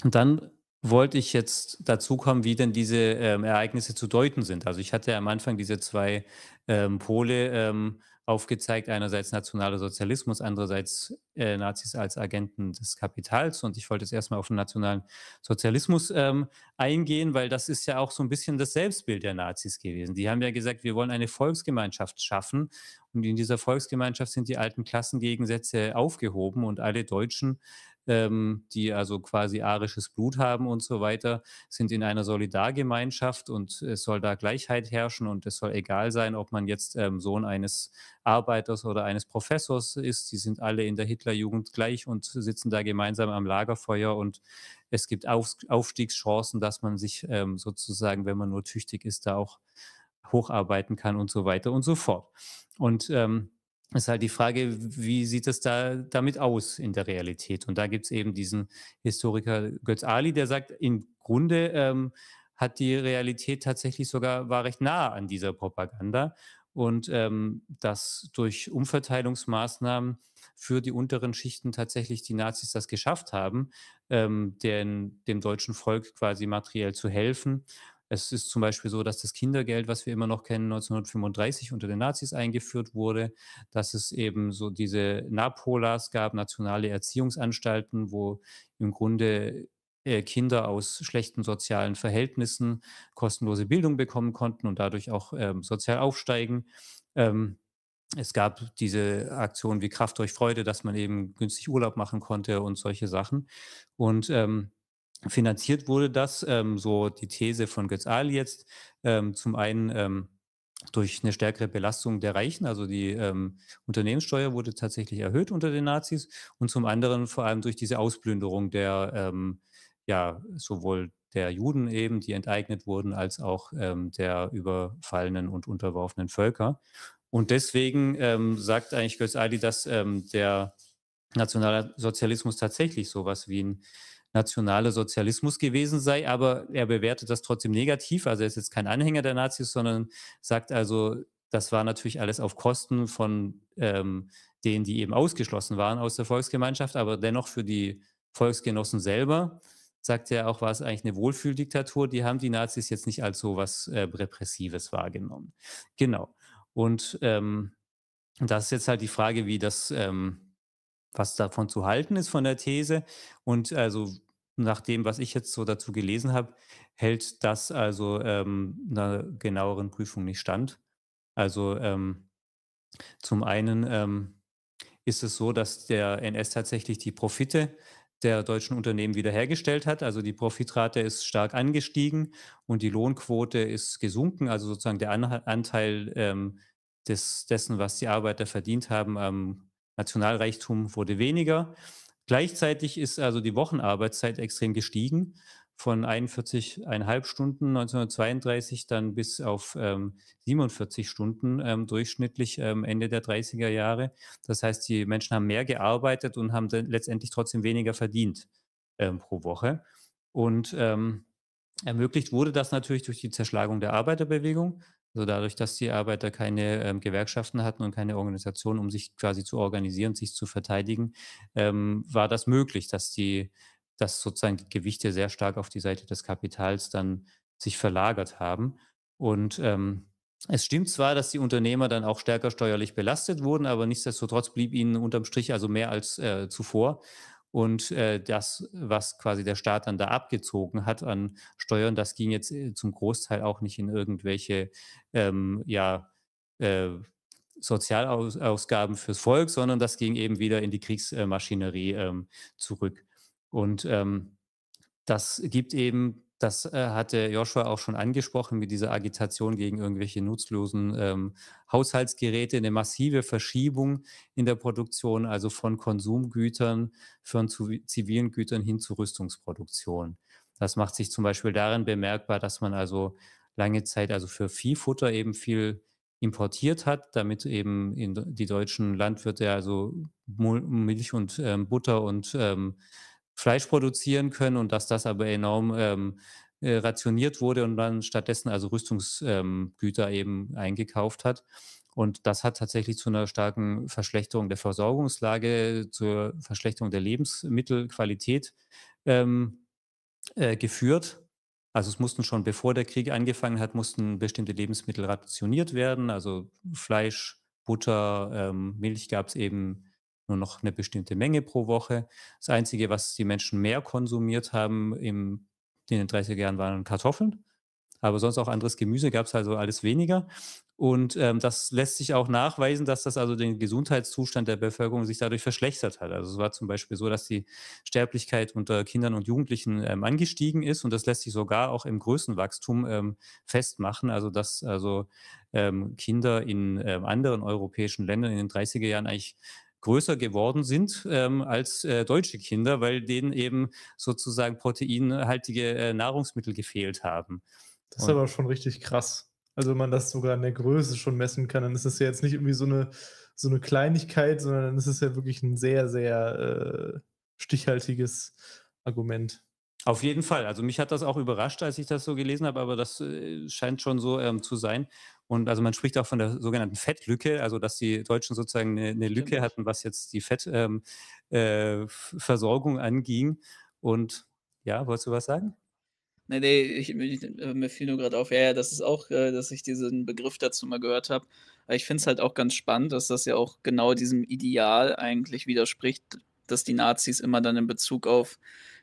und dann wollte ich jetzt dazu kommen, wie denn diese ähm, Ereignisse zu deuten sind. Also ich hatte am Anfang diese zwei ähm, Pole ähm, aufgezeigt, einerseits nationaler Sozialismus, andererseits äh, Nazis als Agenten des Kapitals. Und ich wollte jetzt erstmal auf den nationalen Sozialismus ähm, eingehen, weil das ist ja auch so ein bisschen das Selbstbild der Nazis gewesen. Die haben ja gesagt, wir wollen eine Volksgemeinschaft schaffen. Und in dieser Volksgemeinschaft sind die alten Klassengegensätze aufgehoben und alle Deutschen ähm, die also quasi arisches Blut haben und so weiter, sind in einer Solidargemeinschaft und es soll da Gleichheit herrschen und es soll egal sein, ob man jetzt ähm, Sohn eines Arbeiters oder eines Professors ist. Die sind alle in der Hitlerjugend gleich und sitzen da gemeinsam am Lagerfeuer und es gibt Auf Aufstiegschancen, dass man sich ähm, sozusagen, wenn man nur tüchtig ist, da auch hocharbeiten kann und so weiter und so fort. Und ähm, ist halt die Frage, wie sieht es da damit aus in der Realität? Und da gibt es eben diesen Historiker Götz Ali, der sagt, im Grunde ähm, hat die Realität tatsächlich sogar, war recht nah an dieser Propaganda und ähm, dass durch Umverteilungsmaßnahmen für die unteren Schichten tatsächlich die Nazis das geschafft haben, ähm, den, dem deutschen Volk quasi materiell zu helfen es ist zum Beispiel so, dass das Kindergeld, was wir immer noch kennen, 1935 unter den Nazis eingeführt wurde, dass es eben so diese NAPOLAs gab, nationale Erziehungsanstalten, wo im Grunde äh, Kinder aus schlechten sozialen Verhältnissen kostenlose Bildung bekommen konnten und dadurch auch ähm, sozial aufsteigen. Ähm, es gab diese Aktion wie Kraft durch Freude, dass man eben günstig Urlaub machen konnte und solche Sachen. Und ähm, finanziert wurde das, ähm, so die These von Götz Ali jetzt, ähm, zum einen ähm, durch eine stärkere Belastung der Reichen, also die ähm, Unternehmenssteuer wurde tatsächlich erhöht unter den Nazis und zum anderen vor allem durch diese Ausplünderung der, ähm, ja, sowohl der Juden eben, die enteignet wurden, als auch ähm, der überfallenen und unterworfenen Völker. Und deswegen sagt eigentlich Götz Ali, dass der Nationalsozialismus tatsächlich sowas wie ein nationale Sozialismus gewesen sei, aber er bewertet das trotzdem negativ. Also er ist jetzt kein Anhänger der Nazis, sondern sagt also, das war natürlich alles auf Kosten von ähm, denen, die eben ausgeschlossen waren aus der Volksgemeinschaft, aber dennoch für die Volksgenossen selber, sagt er auch, war es eigentlich eine Wohlfühldiktatur. Die haben die Nazis jetzt nicht als so was äh, Repressives wahrgenommen. Genau. Und ähm, das ist jetzt halt die Frage, wie das, ähm, was davon zu halten ist von der These. Und also nach dem, was ich jetzt so dazu gelesen habe, hält das also ähm, einer genaueren Prüfung nicht stand. Also ähm, zum einen ähm, ist es so, dass der NS tatsächlich die Profite der deutschen Unternehmen wiederhergestellt hat. Also die Profitrate ist stark angestiegen und die Lohnquote ist gesunken. Also sozusagen der Anteil ähm, des, dessen, was die Arbeiter verdient haben am Nationalreichtum, wurde weniger. Gleichzeitig ist also die Wochenarbeitszeit extrem gestiegen von 41,5 Stunden 1932 dann bis auf ähm, 47 Stunden ähm, durchschnittlich ähm, Ende der 30er Jahre. Das heißt, die Menschen haben mehr gearbeitet und haben dann letztendlich trotzdem weniger verdient ähm, pro Woche. Und ähm, ermöglicht wurde das natürlich durch die Zerschlagung der Arbeiterbewegung, also dadurch, dass die Arbeiter keine ähm, Gewerkschaften hatten und keine Organisation, um sich quasi zu organisieren, sich zu verteidigen, ähm, war das möglich, dass die, dass sozusagen die Gewichte sehr stark auf die Seite des Kapitals dann sich verlagert haben. Und ähm, es stimmt zwar, dass die Unternehmer dann auch stärker steuerlich belastet wurden, aber nichtsdestotrotz blieb ihnen unterm Strich also mehr als äh, zuvor. Und äh, das, was quasi der Staat dann da abgezogen hat an Steuern, das ging jetzt äh, zum Großteil auch nicht in irgendwelche ähm, ja, äh, Sozialausgaben fürs Volk, sondern das ging eben wieder in die Kriegsmaschinerie ähm, zurück. Und ähm, das gibt eben das äh, hatte Joshua auch schon angesprochen mit dieser Agitation gegen irgendwelche nutzlosen ähm, Haushaltsgeräte, eine massive Verschiebung in der Produktion, also von Konsumgütern, von zu, zivilen Gütern hin zu Rüstungsproduktion. Das macht sich zum Beispiel darin bemerkbar, dass man also lange Zeit also für Viehfutter eben viel importiert hat, damit eben in, die deutschen Landwirte also Milch und ähm, Butter und ähm, Fleisch produzieren können und dass das aber enorm ähm, äh, rationiert wurde und dann stattdessen also Rüstungsgüter ähm, eben eingekauft hat. Und das hat tatsächlich zu einer starken Verschlechterung der Versorgungslage, zur Verschlechterung der Lebensmittelqualität ähm, äh, geführt. Also es mussten schon, bevor der Krieg angefangen hat, mussten bestimmte Lebensmittel rationiert werden. Also Fleisch, Butter, ähm, Milch gab es eben nur noch eine bestimmte Menge pro Woche. Das Einzige, was die Menschen mehr konsumiert haben im, in den 30er Jahren, waren Kartoffeln. Aber sonst auch anderes Gemüse gab es also alles weniger. Und ähm, das lässt sich auch nachweisen, dass das also den Gesundheitszustand der Bevölkerung sich dadurch verschlechtert hat. Also es war zum Beispiel so, dass die Sterblichkeit unter Kindern und Jugendlichen ähm, angestiegen ist und das lässt sich sogar auch im Größenwachstum ähm, festmachen. Also dass also ähm, Kinder in ähm, anderen europäischen Ländern in den 30er Jahren eigentlich größer geworden sind ähm, als äh, deutsche Kinder, weil denen eben sozusagen proteinhaltige äh, Nahrungsmittel gefehlt haben. Das ist Und, aber schon richtig krass. Also wenn man das sogar an der Größe schon messen kann, dann ist das ja jetzt nicht irgendwie so eine, so eine Kleinigkeit, sondern dann ist es ja wirklich ein sehr, sehr äh, stichhaltiges Argument. Auf jeden Fall. Also mich hat das auch überrascht, als ich das so gelesen habe, aber das äh, scheint schon so ähm, zu sein. Und also man spricht auch von der sogenannten Fettlücke, also dass die Deutschen sozusagen eine, eine Lücke hatten, was jetzt die Fettversorgung ähm, äh, anging. Und ja, wolltest du was sagen? Nee, nee, ich, ich, äh, mir fiel nur gerade auf, ja, ja, das ist auch, äh, dass ich diesen Begriff dazu mal gehört habe. ich finde es halt auch ganz spannend, dass das ja auch genau diesem Ideal eigentlich widerspricht, dass die Nazis immer dann in Bezug auf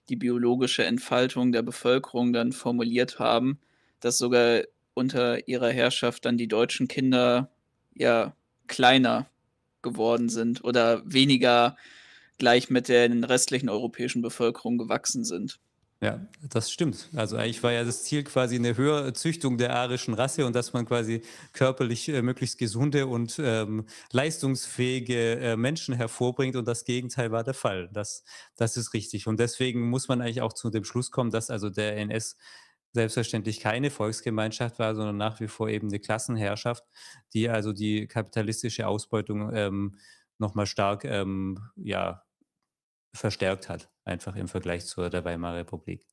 die biologische Entfaltung der Bevölkerung dann formuliert haben, dass sogar unter ihrer Herrschaft dann die deutschen Kinder ja kleiner geworden sind oder weniger gleich mit der restlichen europäischen Bevölkerung gewachsen sind. Ja, das stimmt. Also eigentlich war ja das Ziel quasi eine höhere Züchtung der arischen Rasse und dass man quasi körperlich äh, möglichst gesunde und ähm, leistungsfähige äh, Menschen hervorbringt und das Gegenteil war der Fall. Das, das ist richtig. Und deswegen muss man eigentlich auch zu dem Schluss kommen, dass also der NS selbstverständlich keine Volksgemeinschaft war, sondern nach wie vor eben eine Klassenherrschaft, die also die kapitalistische Ausbeutung ähm, nochmal stark ähm, ja, verstärkt hat. Einfach im Vergleich zur der Weimarer Republik.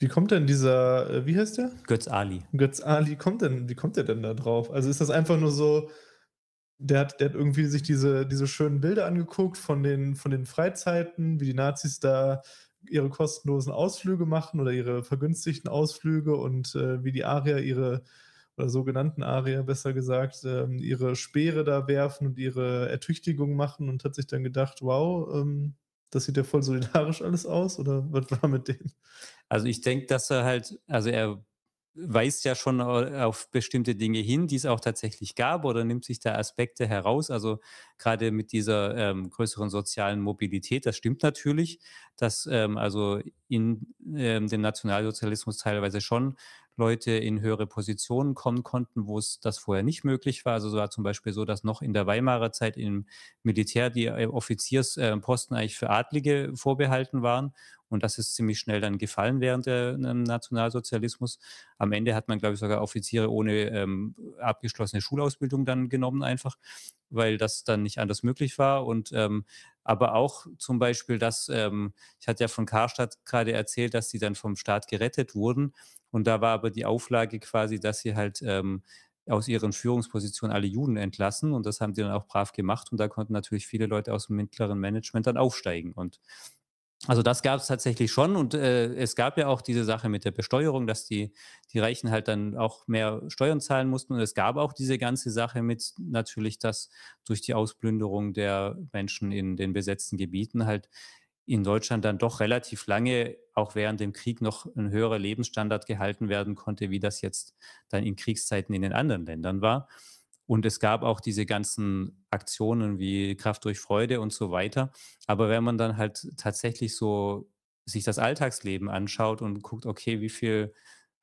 Wie kommt denn dieser, äh, wie heißt der? Götz Ali. Götz Ali, kommt denn, wie kommt der denn da drauf? Also ist das einfach nur so, der hat, der hat irgendwie sich diese, diese schönen Bilder angeguckt von den, von den Freizeiten, wie die Nazis da ihre kostenlosen Ausflüge machen oder ihre vergünstigten Ausflüge und äh, wie die Arier ihre, oder sogenannten Arier besser gesagt, ähm, ihre Speere da werfen und ihre Ertüchtigung machen und hat sich dann gedacht, wow, ähm, das sieht ja voll solidarisch alles aus, oder was war mit dem? Also ich denke, dass er halt, also er weist ja schon auf bestimmte Dinge hin, die es auch tatsächlich gab oder nimmt sich da Aspekte heraus. Also gerade mit dieser ähm, größeren sozialen Mobilität, das stimmt natürlich, dass ähm, also in ähm, dem Nationalsozialismus teilweise schon Leute in höhere Positionen kommen konnten, wo es das vorher nicht möglich war. Also es war zum Beispiel so, dass noch in der Weimarer Zeit im Militär die äh, Offiziersposten äh, eigentlich für Adlige vorbehalten waren. Und das ist ziemlich schnell dann gefallen während des äh, Nationalsozialismus. Am Ende hat man, glaube ich, sogar Offiziere ohne ähm, abgeschlossene Schulausbildung dann genommen einfach, weil das dann nicht anders möglich war. Und ähm, aber auch zum Beispiel, dass ähm, ich hatte ja von Karstadt gerade erzählt, dass die dann vom Staat gerettet wurden. Und da war aber die Auflage quasi, dass sie halt ähm, aus ihren Führungspositionen alle Juden entlassen. Und das haben die dann auch brav gemacht. Und da konnten natürlich viele Leute aus dem mittleren Management dann aufsteigen. Und also das gab es tatsächlich schon und äh, es gab ja auch diese Sache mit der Besteuerung, dass die, die Reichen halt dann auch mehr Steuern zahlen mussten und es gab auch diese ganze Sache mit natürlich, dass durch die Ausplünderung der Menschen in den besetzten Gebieten halt in Deutschland dann doch relativ lange, auch während dem Krieg, noch ein höherer Lebensstandard gehalten werden konnte, wie das jetzt dann in Kriegszeiten in den anderen Ländern war. Und es gab auch diese ganzen Aktionen wie Kraft durch Freude und so weiter. Aber wenn man dann halt tatsächlich so sich das Alltagsleben anschaut und guckt, okay, wie viel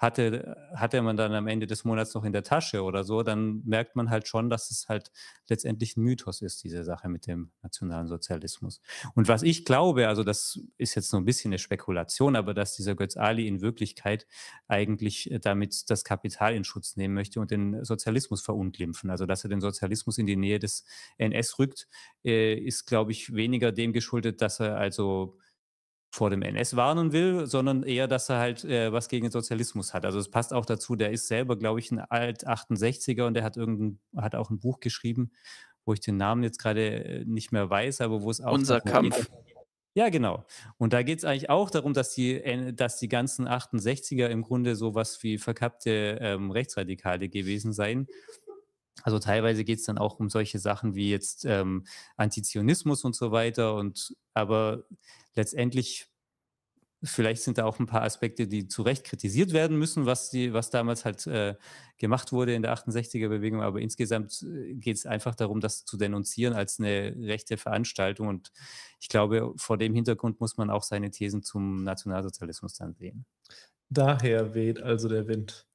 hatte, hatte man dann am Ende des Monats noch in der Tasche oder so, dann merkt man halt schon, dass es halt letztendlich ein Mythos ist, diese Sache mit dem nationalen Sozialismus. Und was ich glaube, also das ist jetzt so ein bisschen eine Spekulation, aber dass dieser Götz Ali in Wirklichkeit eigentlich äh, damit das Kapital in Schutz nehmen möchte und den Sozialismus verunglimpfen. Also dass er den Sozialismus in die Nähe des NS rückt, äh, ist, glaube ich, weniger dem geschuldet, dass er also vor dem NS warnen will, sondern eher, dass er halt äh, was gegen den Sozialismus hat. Also es passt auch dazu, der ist selber, glaube ich, ein alt 68er und der hat irgendein, hat auch ein Buch geschrieben, wo ich den Namen jetzt gerade äh, nicht mehr weiß, aber wo es auch. Unser Kampf. Ja, genau. Und da geht es eigentlich auch darum, dass die, dass die ganzen 68er im Grunde sowas wie verkappte ähm, Rechtsradikale gewesen seien. Also teilweise geht es dann auch um solche Sachen wie jetzt ähm, Antizionismus und so weiter. Und aber letztendlich vielleicht sind da auch ein paar Aspekte, die zu Recht kritisiert werden müssen, was, die, was damals halt äh, gemacht wurde in der 68er-Bewegung. Aber insgesamt äh, geht es einfach darum, das zu denunzieren als eine rechte Veranstaltung. Und ich glaube, vor dem Hintergrund muss man auch seine Thesen zum Nationalsozialismus dann sehen. Daher weht also der Wind.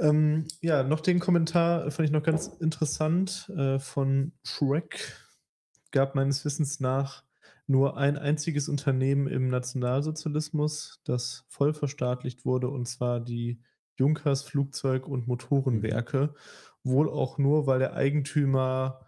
Ähm, ja, noch den Kommentar äh, fand ich noch ganz interessant äh, von Shrek. Gab meines Wissens nach nur ein einziges Unternehmen im Nationalsozialismus, das voll verstaatlicht wurde, und zwar die Junkers Flugzeug- und Motorenwerke. Mhm. Wohl auch nur, weil der Eigentümer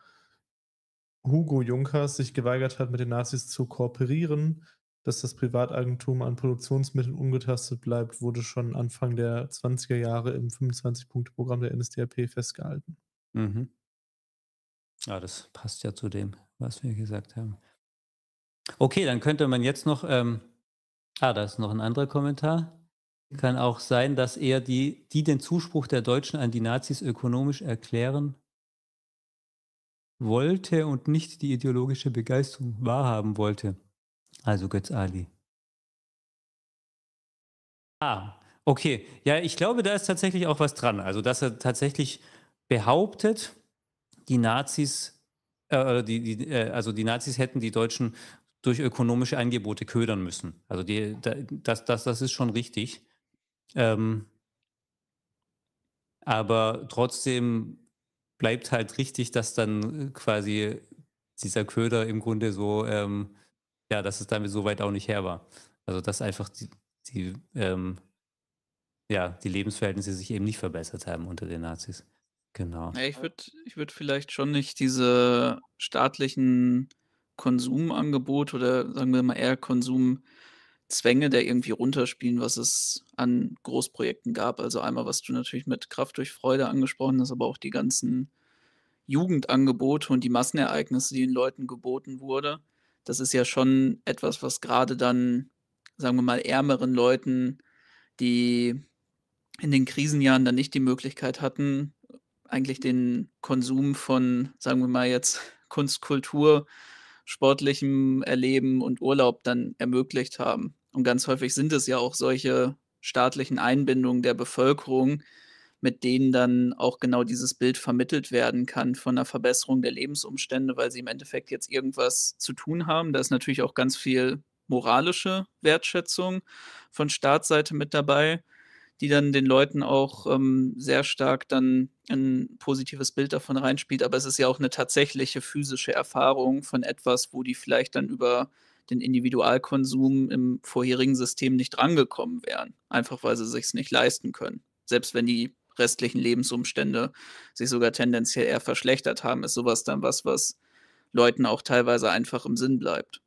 Hugo Junkers sich geweigert hat, mit den Nazis zu kooperieren dass das Privateigentum an Produktionsmitteln ungetastet bleibt, wurde schon Anfang der 20er Jahre im 25-Punkte-Programm der NSDAP festgehalten. Mhm. Ja, das passt ja zu dem, was wir gesagt haben. Okay, dann könnte man jetzt noch, ähm, ah, da ist noch ein anderer Kommentar. Kann auch sein, dass eher die, die den Zuspruch der Deutschen an die Nazis ökonomisch erklären wollte und nicht die ideologische Begeisterung wahrhaben wollte. Also Götz Ali. Ah, okay. Ja, ich glaube, da ist tatsächlich auch was dran. Also, dass er tatsächlich behauptet, die Nazis, äh, die, die, äh, also die Nazis hätten die Deutschen durch ökonomische Angebote ködern müssen. Also die, das, das, das ist schon richtig. Ähm, aber trotzdem bleibt halt richtig, dass dann quasi dieser Köder im Grunde so ähm, ja, dass es damit so weit auch nicht her war. Also dass einfach die, die ähm, ja, die Lebensverhältnisse sich eben nicht verbessert haben unter den Nazis. Genau. Ja, ich würde ich würd vielleicht schon nicht diese staatlichen Konsumangebote oder sagen wir mal eher Konsumzwänge der irgendwie runterspielen, was es an Großprojekten gab. Also einmal, was du natürlich mit Kraft durch Freude angesprochen hast, aber auch die ganzen Jugendangebote und die Massenereignisse, die den Leuten geboten wurden das ist ja schon etwas, was gerade dann, sagen wir mal, ärmeren Leuten, die in den Krisenjahren dann nicht die Möglichkeit hatten, eigentlich den Konsum von, sagen wir mal jetzt, Kunst, Kultur, sportlichem Erleben und Urlaub dann ermöglicht haben. Und ganz häufig sind es ja auch solche staatlichen Einbindungen der Bevölkerung, mit denen dann auch genau dieses Bild vermittelt werden kann von einer Verbesserung der Lebensumstände, weil sie im Endeffekt jetzt irgendwas zu tun haben. Da ist natürlich auch ganz viel moralische Wertschätzung von Staatsseite mit dabei, die dann den Leuten auch ähm, sehr stark dann ein positives Bild davon reinspielt. Aber es ist ja auch eine tatsächliche physische Erfahrung von etwas, wo die vielleicht dann über den Individualkonsum im vorherigen System nicht rangekommen wären, einfach weil sie sich es nicht leisten können. Selbst wenn die restlichen Lebensumstände sich sogar tendenziell eher verschlechtert haben, ist sowas dann was, was Leuten auch teilweise einfach im Sinn bleibt.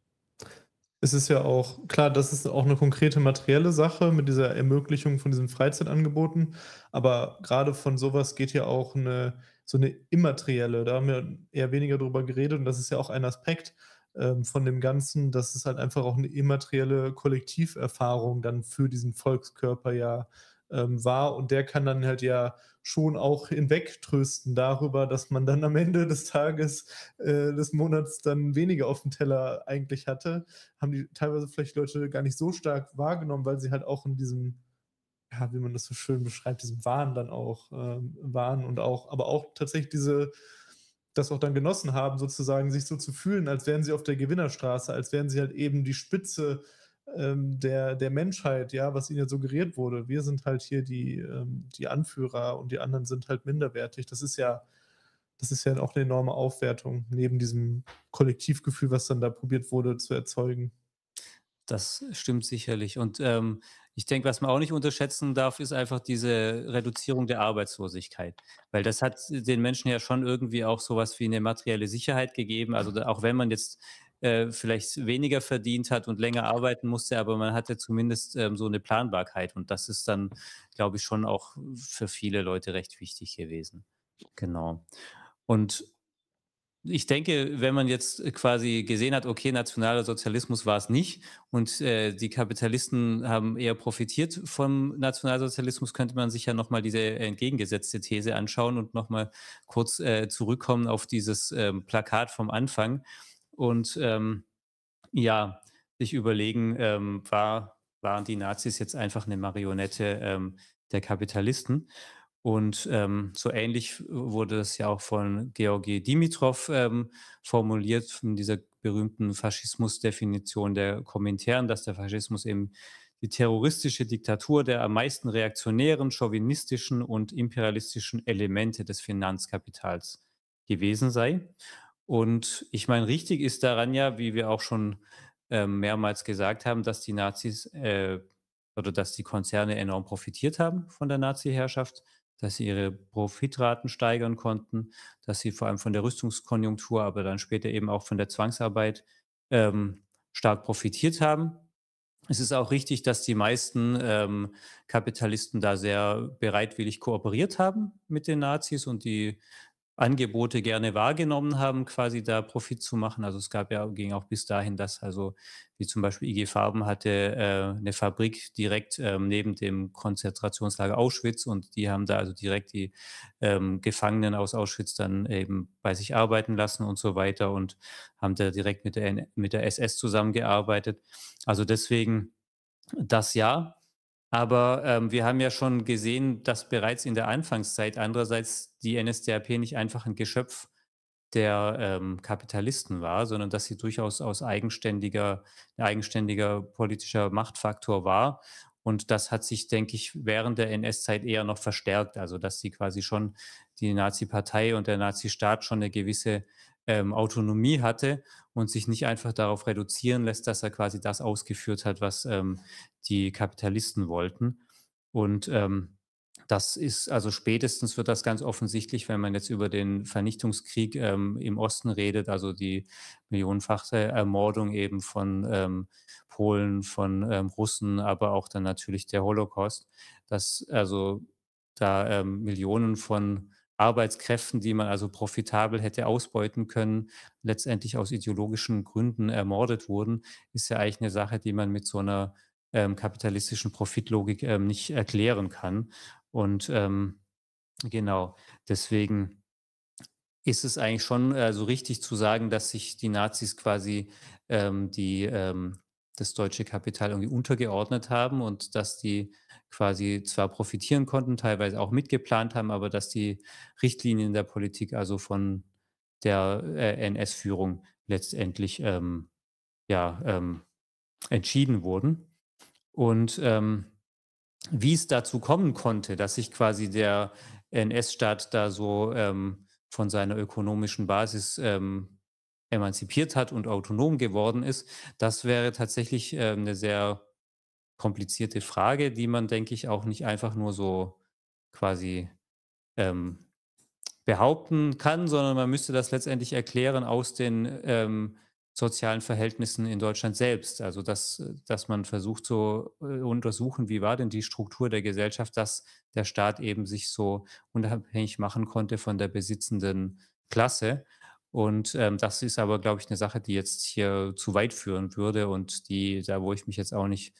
Es ist ja auch klar, das ist auch eine konkrete materielle Sache mit dieser Ermöglichung von diesen Freizeitangeboten, aber gerade von sowas geht ja auch eine so eine immaterielle, da haben wir eher weniger drüber geredet und das ist ja auch ein Aspekt, ähm, von dem Ganzen, dass es halt einfach auch eine immaterielle Kollektiverfahrung dann für diesen Volkskörper ja ähm, war. Und der kann dann halt ja schon auch hinwegtrösten darüber, dass man dann am Ende des Tages, äh, des Monats dann weniger auf dem Teller eigentlich hatte. Haben die teilweise vielleicht Leute gar nicht so stark wahrgenommen, weil sie halt auch in diesem ja, wie man das so schön beschreibt, diesem Wahn dann auch äh, waren und auch, aber auch tatsächlich diese, das auch dann genossen haben, sozusagen, sich so zu fühlen, als wären sie auf der Gewinnerstraße, als wären sie halt eben die Spitze ähm, der, der Menschheit, ja, was ihnen suggeriert wurde. Wir sind halt hier die, ähm, die Anführer und die anderen sind halt minderwertig. Das ist ja, das ist ja auch eine enorme Aufwertung, neben diesem Kollektivgefühl, was dann da probiert wurde zu erzeugen. Das stimmt sicherlich. Und ähm, ich denke, was man auch nicht unterschätzen darf, ist einfach diese Reduzierung der Arbeitslosigkeit. Weil das hat den Menschen ja schon irgendwie auch sowas wie eine materielle Sicherheit gegeben. Also auch wenn man jetzt äh, vielleicht weniger verdient hat und länger arbeiten musste, aber man hatte zumindest ähm, so eine Planbarkeit und das ist dann, glaube ich, schon auch für viele Leute recht wichtig gewesen. Genau. Und ich denke, wenn man jetzt quasi gesehen hat, okay, nationaler Sozialismus war es nicht und äh, die Kapitalisten haben eher profitiert vom Nationalsozialismus, könnte man sich ja nochmal diese entgegengesetzte These anschauen und nochmal kurz äh, zurückkommen auf dieses ähm, Plakat vom Anfang und ähm, ja, sich überlegen, ähm, war, waren die Nazis jetzt einfach eine Marionette ähm, der Kapitalisten? Und ähm, so ähnlich wurde es ja auch von Georgi Dimitrov ähm, formuliert, von dieser berühmten Faschismusdefinition der Kommentären, dass der Faschismus eben die terroristische Diktatur der am meisten reaktionären, chauvinistischen und imperialistischen Elemente des Finanzkapitals gewesen sei. Und ich meine, richtig ist daran ja, wie wir auch schon äh, mehrmals gesagt haben, dass die Nazis äh, oder dass die Konzerne enorm profitiert haben von der Nazi-Herrschaft, dass sie ihre Profitraten steigern konnten, dass sie vor allem von der Rüstungskonjunktur, aber dann später eben auch von der Zwangsarbeit ähm, stark profitiert haben. Es ist auch richtig, dass die meisten ähm, Kapitalisten da sehr bereitwillig kooperiert haben mit den Nazis und die Angebote gerne wahrgenommen haben, quasi da Profit zu machen. Also es gab ja, ging auch bis dahin, dass also wie zum Beispiel IG Farben hatte äh, eine Fabrik direkt ähm, neben dem Konzentrationslager Auschwitz und die haben da also direkt die ähm, Gefangenen aus Auschwitz dann eben bei sich arbeiten lassen und so weiter und haben da direkt mit der, mit der SS zusammengearbeitet. Also deswegen das ja, aber ähm, wir haben ja schon gesehen, dass bereits in der Anfangszeit andererseits die NSDAP nicht einfach ein Geschöpf der ähm, Kapitalisten war, sondern dass sie durchaus aus eigenständiger, eigenständiger politischer Machtfaktor war. Und das hat sich, denke ich, während der NS-Zeit eher noch verstärkt. Also dass sie quasi schon die Nazi-Partei und der Nazi-Staat schon eine gewisse ähm, Autonomie hatte und sich nicht einfach darauf reduzieren lässt, dass er quasi das ausgeführt hat, was ähm, die Kapitalisten wollten. Und ähm, das ist, also spätestens wird das ganz offensichtlich, wenn man jetzt über den Vernichtungskrieg ähm, im Osten redet, also die millionenfache Ermordung eben von ähm, Polen, von ähm, Russen, aber auch dann natürlich der Holocaust, dass also da ähm, Millionen von Arbeitskräften, die man also profitabel hätte ausbeuten können, letztendlich aus ideologischen Gründen ermordet wurden, ist ja eigentlich eine Sache, die man mit so einer ähm, kapitalistischen Profitlogik ähm, nicht erklären kann. Und ähm, genau, deswegen ist es eigentlich schon äh, so richtig zu sagen, dass sich die Nazis quasi ähm, die ähm, das deutsche Kapital irgendwie untergeordnet haben und dass die quasi zwar profitieren konnten, teilweise auch mitgeplant haben, aber dass die Richtlinien der Politik also von der äh, NS-Führung letztendlich ähm, ja, ähm, entschieden wurden. Und ähm, wie es dazu kommen konnte, dass sich quasi der NS-Staat da so ähm, von seiner ökonomischen Basis ähm, emanzipiert hat und autonom geworden ist, das wäre tatsächlich äh, eine sehr komplizierte Frage, die man, denke ich, auch nicht einfach nur so quasi ähm, behaupten kann, sondern man müsste das letztendlich erklären aus den ähm, sozialen Verhältnissen in Deutschland selbst. Also dass, dass man versucht zu äh, untersuchen, wie war denn die Struktur der Gesellschaft, dass der Staat eben sich so unabhängig machen konnte von der besitzenden Klasse. Und ähm, das ist aber, glaube ich, eine Sache, die jetzt hier zu weit führen würde und die, da wo ich mich jetzt auch nicht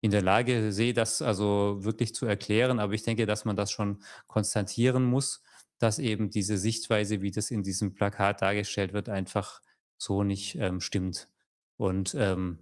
in der Lage sehe, das also wirklich zu erklären. Aber ich denke, dass man das schon konstatieren muss, dass eben diese Sichtweise, wie das in diesem Plakat dargestellt wird, einfach so nicht ähm, stimmt. Und ähm,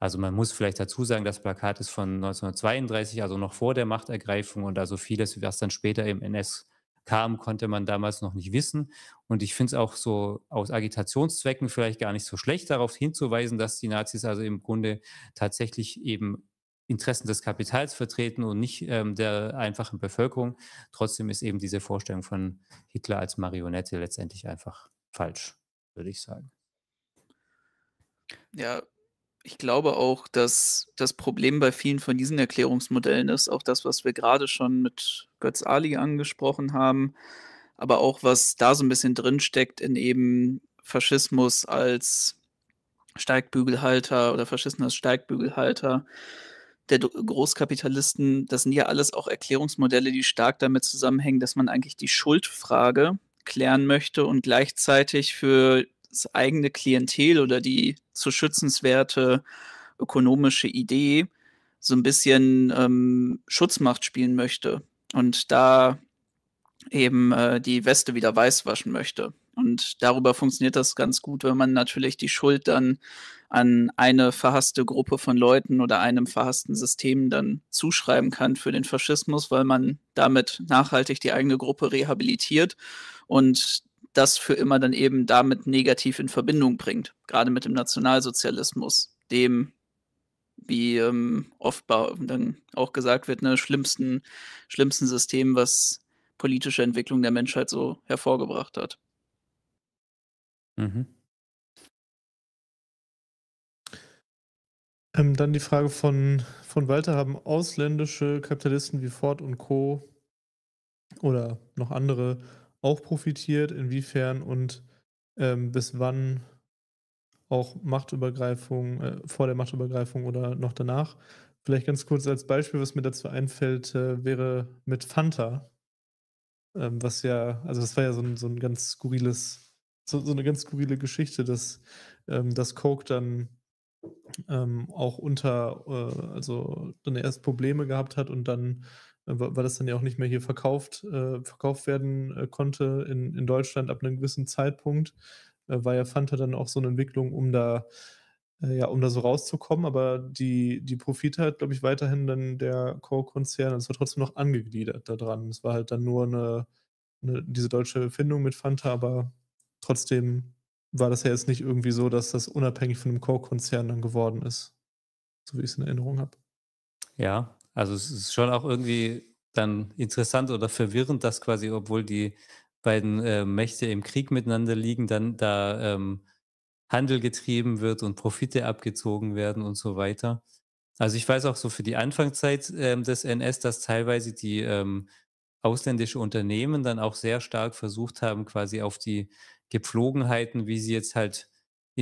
also man muss vielleicht dazu sagen, das Plakat ist von 1932, also noch vor der Machtergreifung und also vieles, was dann später im NS kam, konnte man damals noch nicht wissen. Und ich finde es auch so aus Agitationszwecken vielleicht gar nicht so schlecht, darauf hinzuweisen, dass die Nazis also im Grunde tatsächlich eben Interessen des Kapitals vertreten und nicht ähm, der einfachen Bevölkerung. Trotzdem ist eben diese Vorstellung von Hitler als Marionette letztendlich einfach falsch, würde ich sagen. Ja, ich glaube auch, dass das Problem bei vielen von diesen Erklärungsmodellen ist, auch das, was wir gerade schon mit Götz Ali angesprochen haben, aber auch was da so ein bisschen drinsteckt in eben Faschismus als Steigbügelhalter oder Faschisten als Steigbügelhalter der Großkapitalisten, das sind ja alles auch Erklärungsmodelle, die stark damit zusammenhängen, dass man eigentlich die Schuldfrage klären möchte und gleichzeitig für das eigene Klientel oder die zu schützenswerte ökonomische Idee so ein bisschen ähm, Schutzmacht spielen möchte und da eben äh, die Weste wieder weiß waschen möchte. Und darüber funktioniert das ganz gut, wenn man natürlich die Schuld dann an eine verhasste Gruppe von Leuten oder einem verhassten System dann zuschreiben kann für den Faschismus, weil man damit nachhaltig die eigene Gruppe rehabilitiert und das für immer dann eben damit negativ in Verbindung bringt, gerade mit dem Nationalsozialismus, dem, wie ähm, oft dann auch gesagt wird, ne, schlimmsten, schlimmsten System, was politische Entwicklung der Menschheit so hervorgebracht hat. Mhm. Ähm, dann die Frage von, von Walter: Haben ausländische Kapitalisten wie Ford und Co. oder noch andere auch profitiert, inwiefern und ähm, bis wann auch Machtübergreifung, äh, vor der Machtübergreifung oder noch danach. Vielleicht ganz kurz als Beispiel, was mir dazu einfällt, äh, wäre mit Fanta, ähm, was ja, also das war ja so ein, so ein ganz skurriles, so, so eine ganz skurrile Geschichte, dass ähm, das Coke dann ähm, auch unter, äh, also dann erst Probleme gehabt hat und dann äh, weil das dann ja auch nicht mehr hier verkauft, äh, verkauft werden äh, konnte in, in Deutschland ab einem gewissen Zeitpunkt, äh, war ja Fanta dann auch so eine Entwicklung, um da, äh, ja, um da so rauszukommen. Aber die, die Profite hat, glaube ich, weiterhin dann der core konzern also es war trotzdem noch angegliedert daran. Es war halt dann nur eine, eine, diese deutsche Erfindung mit Fanta, aber trotzdem war das ja jetzt nicht irgendwie so, dass das unabhängig von dem core konzern dann geworden ist. So wie ich es in Erinnerung habe. Ja, also es ist schon auch irgendwie dann interessant oder verwirrend, dass quasi, obwohl die beiden äh, Mächte im Krieg miteinander liegen, dann da ähm, Handel getrieben wird und Profite abgezogen werden und so weiter. Also ich weiß auch so für die Anfangszeit ähm, des NS, dass teilweise die ähm, ausländische Unternehmen dann auch sehr stark versucht haben, quasi auf die Gepflogenheiten, wie sie jetzt halt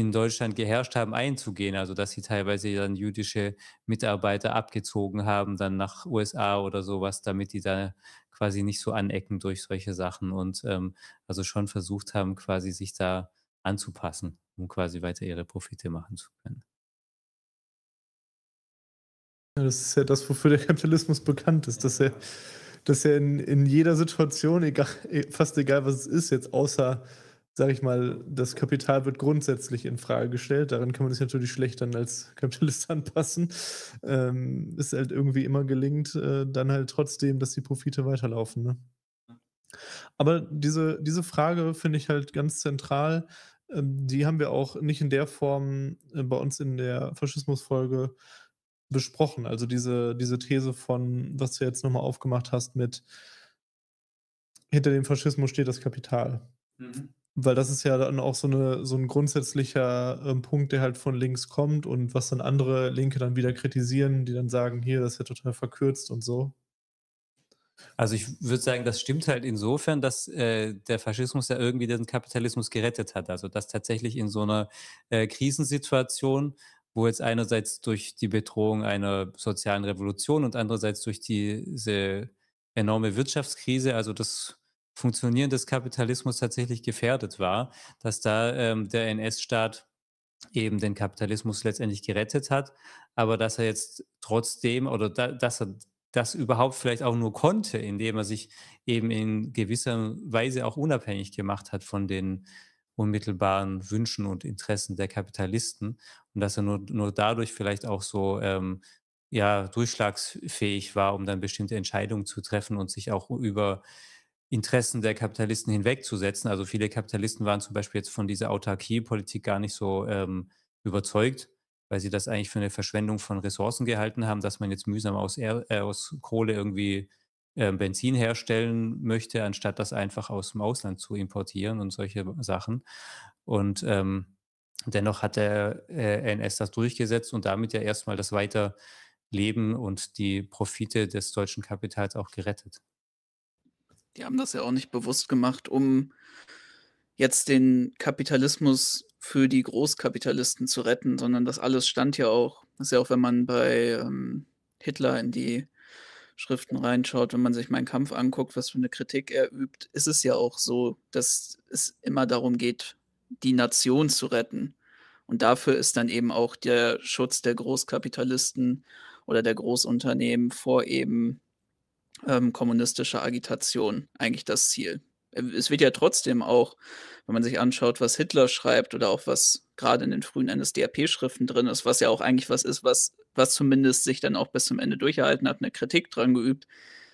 in Deutschland geherrscht haben, einzugehen. Also dass sie teilweise dann jüdische Mitarbeiter abgezogen haben, dann nach USA oder sowas, damit die da quasi nicht so anecken durch solche Sachen und ähm, also schon versucht haben, quasi sich da anzupassen, um quasi weiter ihre Profite machen zu können. Ja, das ist ja das, wofür der Kapitalismus bekannt ist, dass er, dass er in, in jeder Situation, egal, eh, fast egal was es ist, jetzt außer sage ich mal, das Kapital wird grundsätzlich in Frage gestellt. Daran kann man sich natürlich schlecht dann als Kapitalist anpassen. Ähm, ist halt irgendwie immer gelingt, äh, dann halt trotzdem, dass die Profite weiterlaufen. Ne? Aber diese, diese Frage finde ich halt ganz zentral. Ähm, die haben wir auch nicht in der Form äh, bei uns in der Faschismusfolge besprochen. Also diese, diese These von, was du jetzt nochmal aufgemacht hast mit hinter dem Faschismus steht das Kapital. Mhm weil das ist ja dann auch so, eine, so ein grundsätzlicher ähm, Punkt, der halt von links kommt und was dann andere Linke dann wieder kritisieren, die dann sagen, hier, das ist ja total verkürzt und so. Also ich würde sagen, das stimmt halt insofern, dass äh, der Faschismus ja irgendwie den Kapitalismus gerettet hat. Also dass tatsächlich in so einer äh, Krisensituation, wo jetzt einerseits durch die Bedrohung einer sozialen Revolution und andererseits durch diese enorme Wirtschaftskrise, also das Funktionieren des Kapitalismus tatsächlich gefährdet war, dass da ähm, der NS-Staat eben den Kapitalismus letztendlich gerettet hat, aber dass er jetzt trotzdem oder da, dass er das überhaupt vielleicht auch nur konnte, indem er sich eben in gewisser Weise auch unabhängig gemacht hat von den unmittelbaren Wünschen und Interessen der Kapitalisten und dass er nur, nur dadurch vielleicht auch so ähm, ja, durchschlagsfähig war, um dann bestimmte Entscheidungen zu treffen und sich auch über Interessen der Kapitalisten hinwegzusetzen. Also viele Kapitalisten waren zum Beispiel jetzt von dieser Autarkiepolitik gar nicht so ähm, überzeugt, weil sie das eigentlich für eine Verschwendung von Ressourcen gehalten haben, dass man jetzt mühsam aus, er äh, aus Kohle irgendwie äh, Benzin herstellen möchte, anstatt das einfach aus dem Ausland zu importieren und solche Sachen. Und ähm, dennoch hat der äh, NS das durchgesetzt und damit ja erstmal das Weiterleben und die Profite des deutschen Kapitals auch gerettet. Die haben das ja auch nicht bewusst gemacht, um jetzt den Kapitalismus für die Großkapitalisten zu retten, sondern das alles stand ja auch. Das ist ja auch, wenn man bei ähm, Hitler in die Schriften reinschaut, wenn man sich meinen Kampf anguckt, was für eine Kritik er übt, ist es ja auch so, dass es immer darum geht, die Nation zu retten. Und dafür ist dann eben auch der Schutz der Großkapitalisten oder der Großunternehmen vor eben ähm, kommunistischer Agitation eigentlich das Ziel. Äh, es wird ja trotzdem auch, wenn man sich anschaut, was Hitler schreibt oder auch was gerade in den frühen NSDAP-Schriften drin ist, was ja auch eigentlich was ist, was, was zumindest sich dann auch bis zum Ende durchgehalten hat, eine Kritik dran geübt,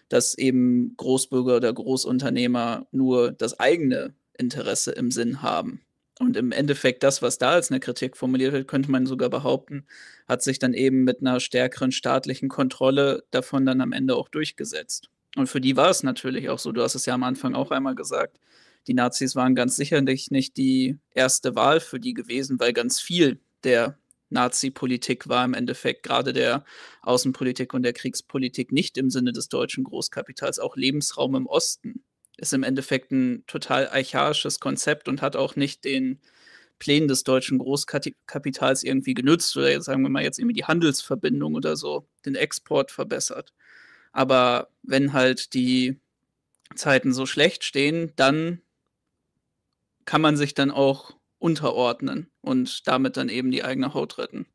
dass eben Großbürger oder Großunternehmer nur das eigene Interesse im Sinn haben und im Endeffekt, das, was da als eine Kritik formuliert wird, könnte man sogar behaupten, hat sich dann eben mit einer stärkeren staatlichen Kontrolle davon dann am Ende auch durchgesetzt. Und für die war es natürlich auch so. Du hast es ja am Anfang auch einmal gesagt. Die Nazis waren ganz sicherlich nicht die erste Wahl für die gewesen, weil ganz viel der Nazi-Politik war im Endeffekt gerade der Außenpolitik und der Kriegspolitik nicht im Sinne des deutschen Großkapitals auch Lebensraum im Osten ist im Endeffekt ein total archaisches Konzept und hat auch nicht den Plänen des deutschen Großkapitals irgendwie genützt oder sagen wir mal jetzt irgendwie die Handelsverbindung oder so, den Export verbessert. Aber wenn halt die Zeiten so schlecht stehen, dann kann man sich dann auch unterordnen und damit dann eben die eigene Haut retten.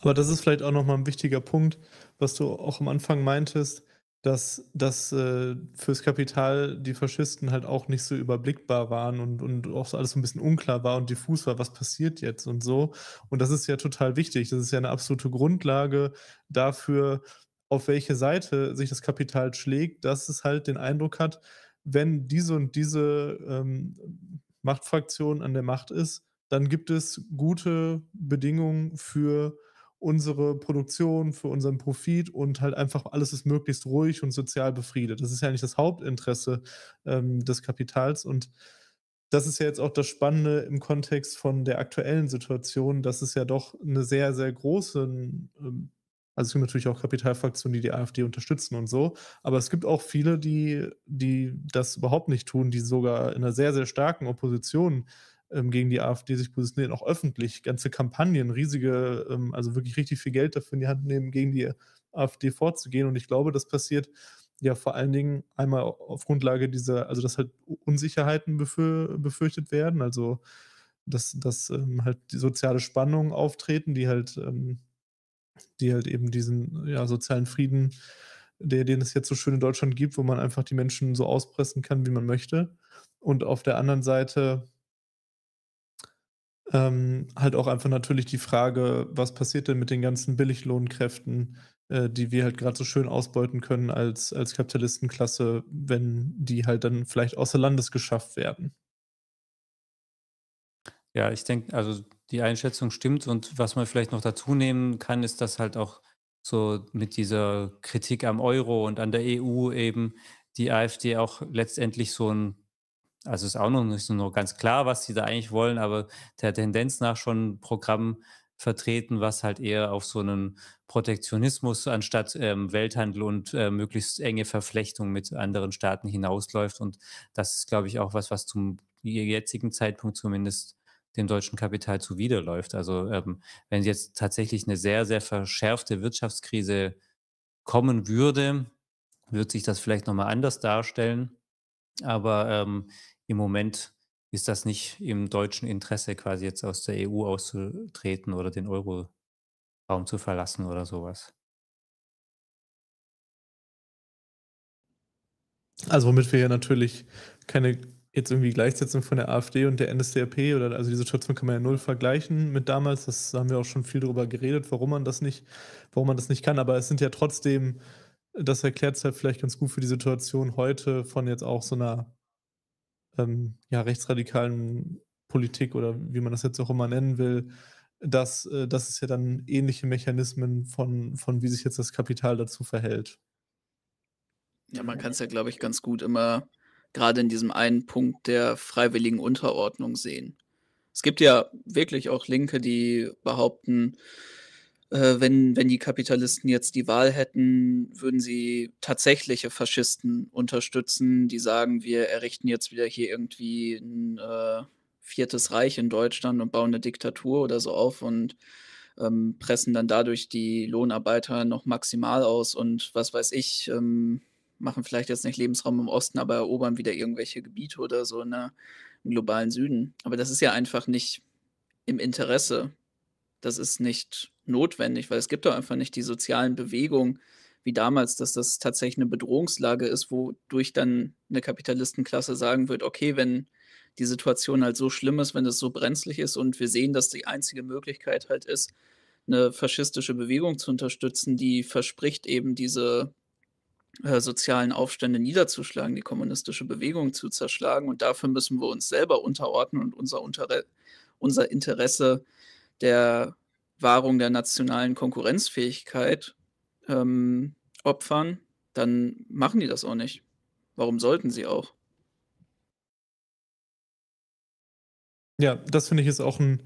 Aber das ist vielleicht auch nochmal ein wichtiger Punkt, was du auch am Anfang meintest dass, dass äh, fürs Kapital die Faschisten halt auch nicht so überblickbar waren und, und auch so alles so ein bisschen unklar war und diffus war, was passiert jetzt und so. Und das ist ja total wichtig. Das ist ja eine absolute Grundlage dafür, auf welche Seite sich das Kapital schlägt, dass es halt den Eindruck hat, wenn diese und diese ähm, Machtfraktion an der Macht ist, dann gibt es gute Bedingungen für äh, unsere Produktion, für unseren Profit und halt einfach alles ist möglichst ruhig und sozial befriedet. Das ist ja nicht das Hauptinteresse ähm, des Kapitals und das ist ja jetzt auch das Spannende im Kontext von der aktuellen Situation, dass es ja doch eine sehr, sehr große, ähm, also es gibt natürlich auch Kapitalfraktionen, die die AfD unterstützen und so, aber es gibt auch viele, die, die das überhaupt nicht tun, die sogar in einer sehr, sehr starken Opposition äh, ähm, gegen die AfD sich positionieren, auch öffentlich ganze Kampagnen, riesige, ähm, also wirklich richtig viel Geld dafür in die Hand nehmen, gegen die AfD vorzugehen. Und ich glaube, das passiert ja vor allen Dingen einmal auf Grundlage dieser, also dass halt Unsicherheiten befür, befürchtet werden, also dass, dass ähm, halt die soziale Spannung auftreten, die halt, ähm, die halt eben diesen ja, sozialen Frieden, der, den es jetzt so schön in Deutschland gibt, wo man einfach die Menschen so auspressen kann, wie man möchte. Und auf der anderen Seite ähm, halt auch einfach natürlich die Frage, was passiert denn mit den ganzen Billiglohnkräften, äh, die wir halt gerade so schön ausbeuten können als, als Kapitalistenklasse, wenn die halt dann vielleicht außer Landes geschafft werden. Ja, ich denke, also die Einschätzung stimmt und was man vielleicht noch dazu nehmen kann, ist, dass halt auch so mit dieser Kritik am Euro und an der EU eben die AfD auch letztendlich so ein also ist auch noch nicht so ganz klar, was sie da eigentlich wollen, aber der Tendenz nach schon Programm vertreten, was halt eher auf so einen Protektionismus anstatt ähm, Welthandel und äh, möglichst enge Verflechtung mit anderen Staaten hinausläuft. Und das ist, glaube ich, auch was, was zum jetzigen Zeitpunkt zumindest dem deutschen Kapital zuwiderläuft. Also ähm, wenn jetzt tatsächlich eine sehr, sehr verschärfte Wirtschaftskrise kommen würde, wird sich das vielleicht nochmal anders darstellen. Aber ähm, im Moment ist das nicht im deutschen Interesse, quasi jetzt aus der EU auszutreten oder den Euro-Raum zu verlassen oder sowas. Also womit wir ja natürlich keine jetzt irgendwie Gleichsetzung von der AfD und der NSDAP oder also die Situation kann man ja null vergleichen mit damals. Das haben wir auch schon viel darüber geredet, warum man das nicht, warum man das nicht kann. Aber es sind ja trotzdem das erklärt es halt vielleicht ganz gut für die Situation heute von jetzt auch so einer ähm, ja, rechtsradikalen Politik oder wie man das jetzt auch immer nennen will, dass, äh, dass es ja dann ähnliche Mechanismen von, von wie sich jetzt das Kapital dazu verhält. Ja, man kann es ja, glaube ich, ganz gut immer gerade in diesem einen Punkt der freiwilligen Unterordnung sehen. Es gibt ja wirklich auch Linke, die behaupten, äh, wenn, wenn die Kapitalisten jetzt die Wahl hätten, würden sie tatsächliche Faschisten unterstützen, die sagen, wir errichten jetzt wieder hier irgendwie ein äh, viertes Reich in Deutschland und bauen eine Diktatur oder so auf und ähm, pressen dann dadurch die Lohnarbeiter noch maximal aus und was weiß ich, ähm, machen vielleicht jetzt nicht Lebensraum im Osten, aber erobern wieder irgendwelche Gebiete oder so ne, im globalen Süden. Aber das ist ja einfach nicht im Interesse. Das ist nicht notwendig, weil es gibt doch einfach nicht die sozialen Bewegungen wie damals, dass das tatsächlich eine Bedrohungslage ist, wodurch dann eine Kapitalistenklasse sagen wird, okay, wenn die Situation halt so schlimm ist, wenn es so brenzlig ist und wir sehen, dass die einzige Möglichkeit halt ist, eine faschistische Bewegung zu unterstützen, die verspricht eben diese äh, sozialen Aufstände niederzuschlagen, die kommunistische Bewegung zu zerschlagen. Und dafür müssen wir uns selber unterordnen und unser, Unter unser Interesse der Wahrung der nationalen Konkurrenzfähigkeit ähm, opfern, dann machen die das auch nicht. Warum sollten sie auch? Ja, das finde ich ist auch ein,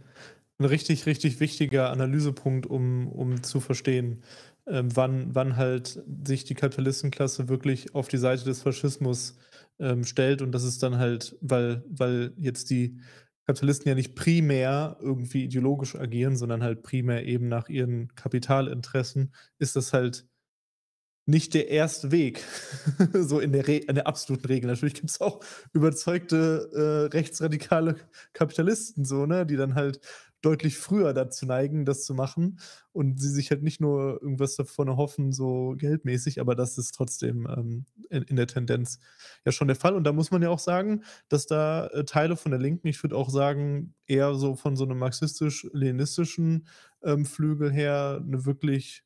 ein richtig, richtig wichtiger Analysepunkt, um, um zu verstehen, ähm, wann, wann halt sich die Kapitalistenklasse wirklich auf die Seite des Faschismus ähm, stellt und das ist dann halt, weil, weil jetzt die Kapitalisten ja nicht primär irgendwie ideologisch agieren, sondern halt primär eben nach ihren Kapitalinteressen, ist das halt nicht der erste Weg, so in der, Re in der absoluten Regel. Natürlich gibt es auch überzeugte äh, rechtsradikale Kapitalisten, so, ne, die dann halt deutlich früher dazu neigen, das zu machen und sie sich halt nicht nur irgendwas davon erhoffen, so geldmäßig, aber das ist trotzdem ähm, in, in, der Tendenz ja schon der Fall. Und da muss man ja auch sagen, dass da äh, Teile von der Linken, ich würde auch sagen, eher so von so einem marxistisch-leninistischen ähm, Flügel her eine wirklich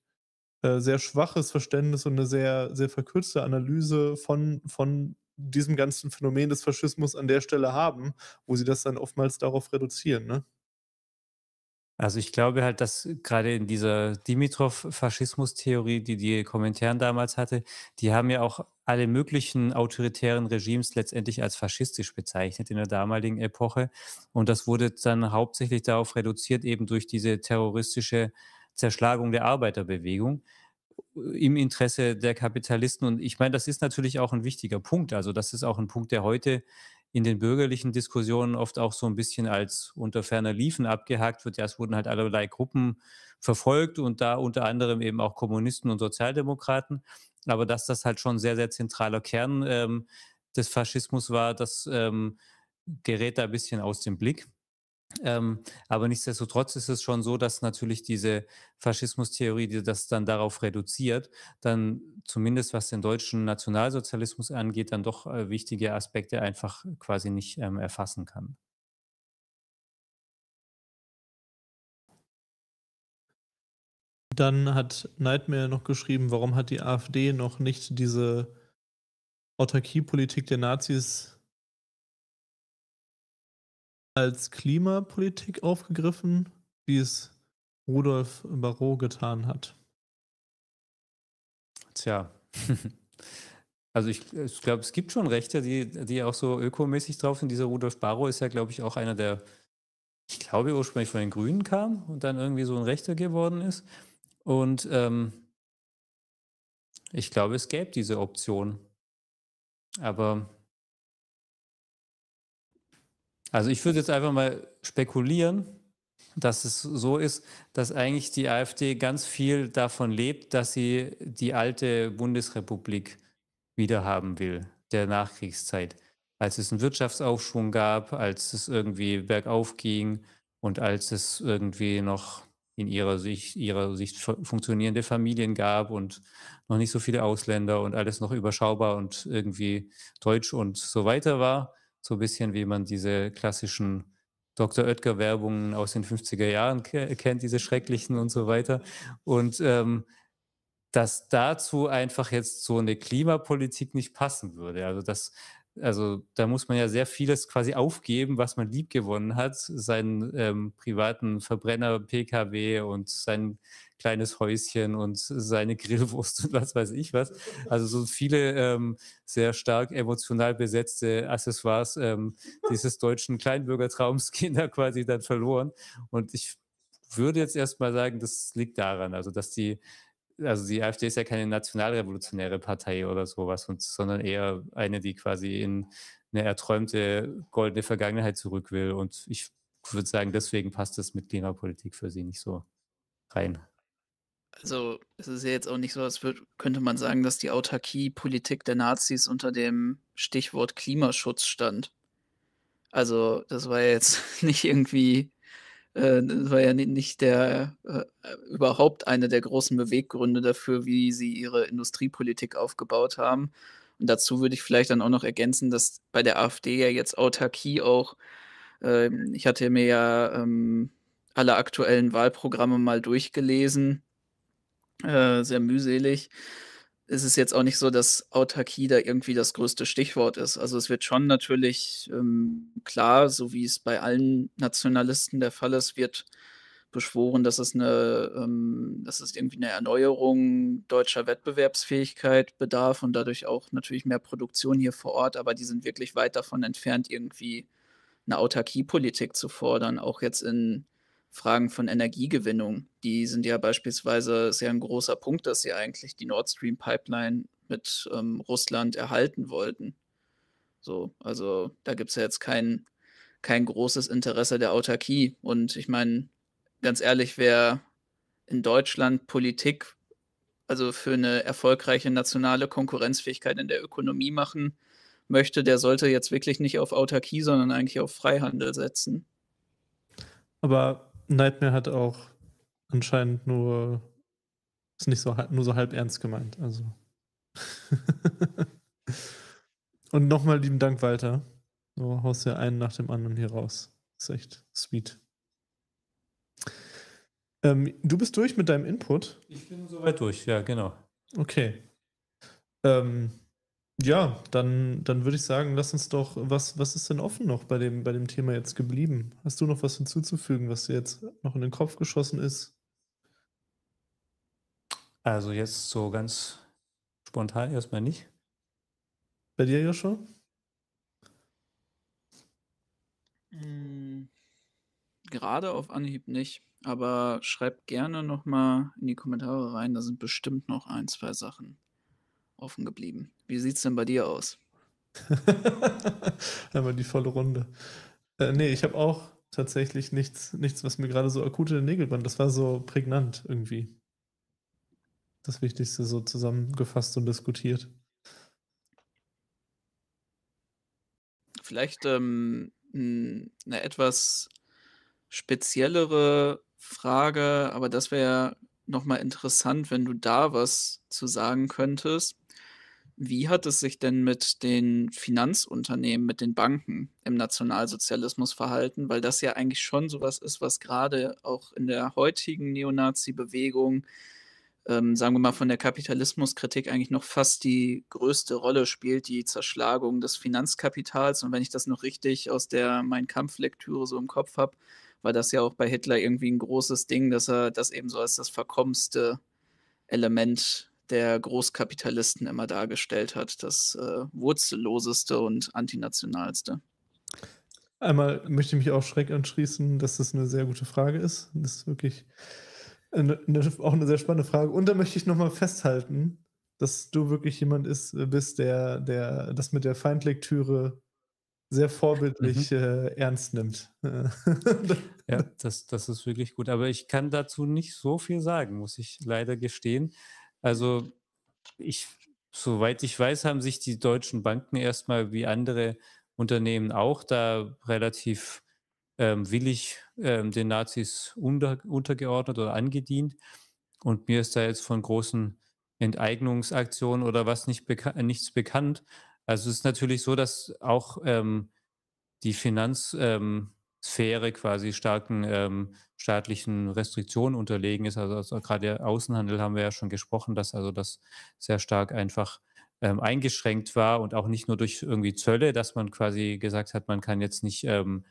äh, sehr schwaches Verständnis und eine sehr, sehr verkürzte Analyse von, von diesem ganzen Phänomen des Faschismus an der Stelle haben, wo sie das dann oftmals darauf reduzieren. Ne? Also ich glaube halt, dass gerade in dieser Dimitrov-Faschismus-Theorie, die die Kommentaren damals hatte, die haben ja auch alle möglichen autoritären Regimes letztendlich als faschistisch bezeichnet in der damaligen Epoche. Und das wurde dann hauptsächlich darauf reduziert, eben durch diese terroristische Zerschlagung der Arbeiterbewegung äh, im Interesse der Kapitalisten. Und ich meine, das ist natürlich auch ein wichtiger Punkt. Also das ist auch ein Punkt, der heute in den bürgerlichen Diskussionen oft auch so ein bisschen als unter ferner Liefen abgehakt wird. Ja, es wurden halt allerlei Gruppen verfolgt und da unter anderem eben auch Kommunisten und Sozialdemokraten. Aber dass das halt schon sehr, sehr zentraler Kern ähm, des Faschismus war, das ähm, gerät da ein bisschen aus dem Blick. Ähm, aber nichtsdestotrotz ist es schon so, dass natürlich diese Faschismustheorie, die das dann darauf reduziert, dann zumindest was den deutschen Nationalsozialismus angeht, dann doch äh, wichtige Aspekte einfach quasi nicht ähm, erfassen kann. Dann hat Nightmare noch geschrieben, warum hat die AfD noch nicht diese Autarkiepolitik der Nazis als Klimapolitik aufgegriffen, wie es Rudolf Barrault getan hat. Tja. Also ich, ich glaube, es gibt schon Rechte, die, die auch so ökomäßig drauf sind. Dieser Rudolf Barrow ist ja, glaube ich, auch einer der, ich glaube, ursprünglich von den Grünen kam und dann irgendwie so ein Rechter geworden ist. Und ähm, ich glaube, es gäbe diese Option. Aber also ich würde jetzt einfach mal spekulieren, dass es so ist, dass eigentlich die AfD ganz viel davon lebt, dass sie die alte Bundesrepublik wiederhaben will, der Nachkriegszeit. Als es einen Wirtschaftsaufschwung gab, als es irgendwie bergauf ging und als es irgendwie noch in ihrer Sicht, ihrer Sicht funktionierende Familien gab und noch nicht so viele Ausländer und alles noch überschaubar und irgendwie deutsch und so weiter war, so ein bisschen wie man diese klassischen Dr. Oetker-Werbungen aus den 50er Jahren kennt, diese schrecklichen und so weiter. Und ähm, dass dazu einfach jetzt so eine Klimapolitik nicht passen würde. Also dass also da muss man ja sehr vieles quasi aufgeben, was man liebgewonnen hat, seinen ähm, privaten Verbrenner, PKW und sein kleines Häuschen und seine Grillwurst und was weiß ich was. Also so viele ähm, sehr stark emotional besetzte Accessoires ähm, dieses deutschen Kleinbürgertraums gehen da quasi dann verloren. Und ich würde jetzt erstmal sagen, das liegt daran, also dass die also die AfD ist ja keine nationalrevolutionäre Partei oder sowas, und, sondern eher eine, die quasi in eine erträumte goldene Vergangenheit zurück will. Und ich würde sagen, deswegen passt das mit Klimapolitik für sie nicht so rein. Also es ist ja jetzt auch nicht so, als könnte man sagen, dass die Autarkie-Politik der Nazis unter dem Stichwort Klimaschutz stand. Also das war jetzt nicht irgendwie äh, das war ja nicht der äh, äh, überhaupt einer der großen Beweggründe dafür, wie sie ihre Industriepolitik aufgebaut haben. Und dazu würde ich vielleicht dann auch noch ergänzen, dass bei der AfD ja jetzt Autarkie auch, äh, ich hatte mir ja ähm, alle aktuellen Wahlprogramme mal durchgelesen, äh, sehr mühselig ist es jetzt auch nicht so, dass Autarkie da irgendwie das größte Stichwort ist. Also es wird schon natürlich ähm, klar, so wie es bei allen Nationalisten der Fall ist, wird beschworen, dass es eine, ähm, dass es irgendwie eine Erneuerung deutscher Wettbewerbsfähigkeit bedarf und dadurch auch natürlich mehr Produktion hier vor Ort, aber die sind wirklich weit davon entfernt, irgendwie eine Autarkiepolitik zu fordern, auch jetzt in Fragen von Energiegewinnung. Die sind ja beispielsweise sehr ein großer Punkt, dass sie eigentlich die Nord Stream Pipeline mit ähm, Russland erhalten wollten. So, also da gibt es ja jetzt kein, kein großes Interesse der Autarkie. Und ich meine, ganz ehrlich, wer in Deutschland Politik, also für eine erfolgreiche nationale Konkurrenzfähigkeit in der Ökonomie machen möchte, der sollte jetzt wirklich nicht auf Autarkie, sondern eigentlich auf Freihandel setzen. Aber Nightmare hat auch anscheinend nur ist nicht so nur so halb ernst gemeint. Also. Und nochmal lieben Dank, Walter. Du haust ja einen nach dem anderen hier raus. Ist echt sweet. Ähm, du bist durch mit deinem Input? Ich bin soweit durch, ja, genau. Okay. Ähm, ja, dann, dann würde ich sagen, lass uns doch, was, was ist denn offen noch bei dem, bei dem Thema jetzt geblieben? Hast du noch was hinzuzufügen, was dir jetzt noch in den Kopf geschossen ist? Also jetzt so ganz spontan erstmal nicht. Bei dir, Joshua? Hm, gerade auf Anhieb nicht, aber schreibt gerne nochmal in die Kommentare rein, da sind bestimmt noch ein, zwei Sachen offen geblieben. Wie sieht es denn bei dir aus? Einmal die volle Runde. Äh, nee, ich habe auch tatsächlich nichts, nichts, was mir gerade so akut in den Nägel band. Das war so prägnant irgendwie. Das Wichtigste so zusammengefasst und diskutiert. Vielleicht ähm, eine etwas speziellere Frage, aber das wäre ja nochmal interessant, wenn du da was zu sagen könntest. Wie hat es sich denn mit den Finanzunternehmen, mit den Banken im Nationalsozialismus verhalten? Weil das ja eigentlich schon sowas ist, was gerade auch in der heutigen Neonazi-Bewegung, ähm, sagen wir mal von der Kapitalismuskritik, eigentlich noch fast die größte Rolle spielt, die Zerschlagung des Finanzkapitals. Und wenn ich das noch richtig aus der Mein Kampf-Lektüre so im Kopf habe, war das ja auch bei Hitler irgendwie ein großes Ding, dass er das eben so als das verkommste Element der Großkapitalisten immer dargestellt hat, das äh, wurzelloseste und antinationalste. Einmal möchte ich mich auch schreck anschließen, dass das eine sehr gute Frage ist. Das ist wirklich eine, eine, auch eine sehr spannende Frage. Und da möchte ich nochmal festhalten, dass du wirklich jemand ist, äh, bist, der, der das mit der Feindlektüre sehr vorbildlich mhm. äh, ernst nimmt. ja, das, das ist wirklich gut. Aber ich kann dazu nicht so viel sagen, muss ich leider gestehen. Also ich, soweit ich weiß, haben sich die deutschen Banken erstmal wie andere Unternehmen auch da relativ ähm, willig ähm, den Nazis unter, untergeordnet oder angedient. Und mir ist da jetzt von großen Enteignungsaktionen oder was nicht beka nichts bekannt. Also es ist natürlich so, dass auch ähm, die Finanz, ähm, Sphäre quasi starken ähm, staatlichen Restriktionen unterlegen ist. Also, also gerade Außenhandel haben wir ja schon gesprochen, dass also das sehr stark einfach ähm, eingeschränkt war und auch nicht nur durch irgendwie Zölle, dass man quasi gesagt hat, man kann jetzt nicht ähm,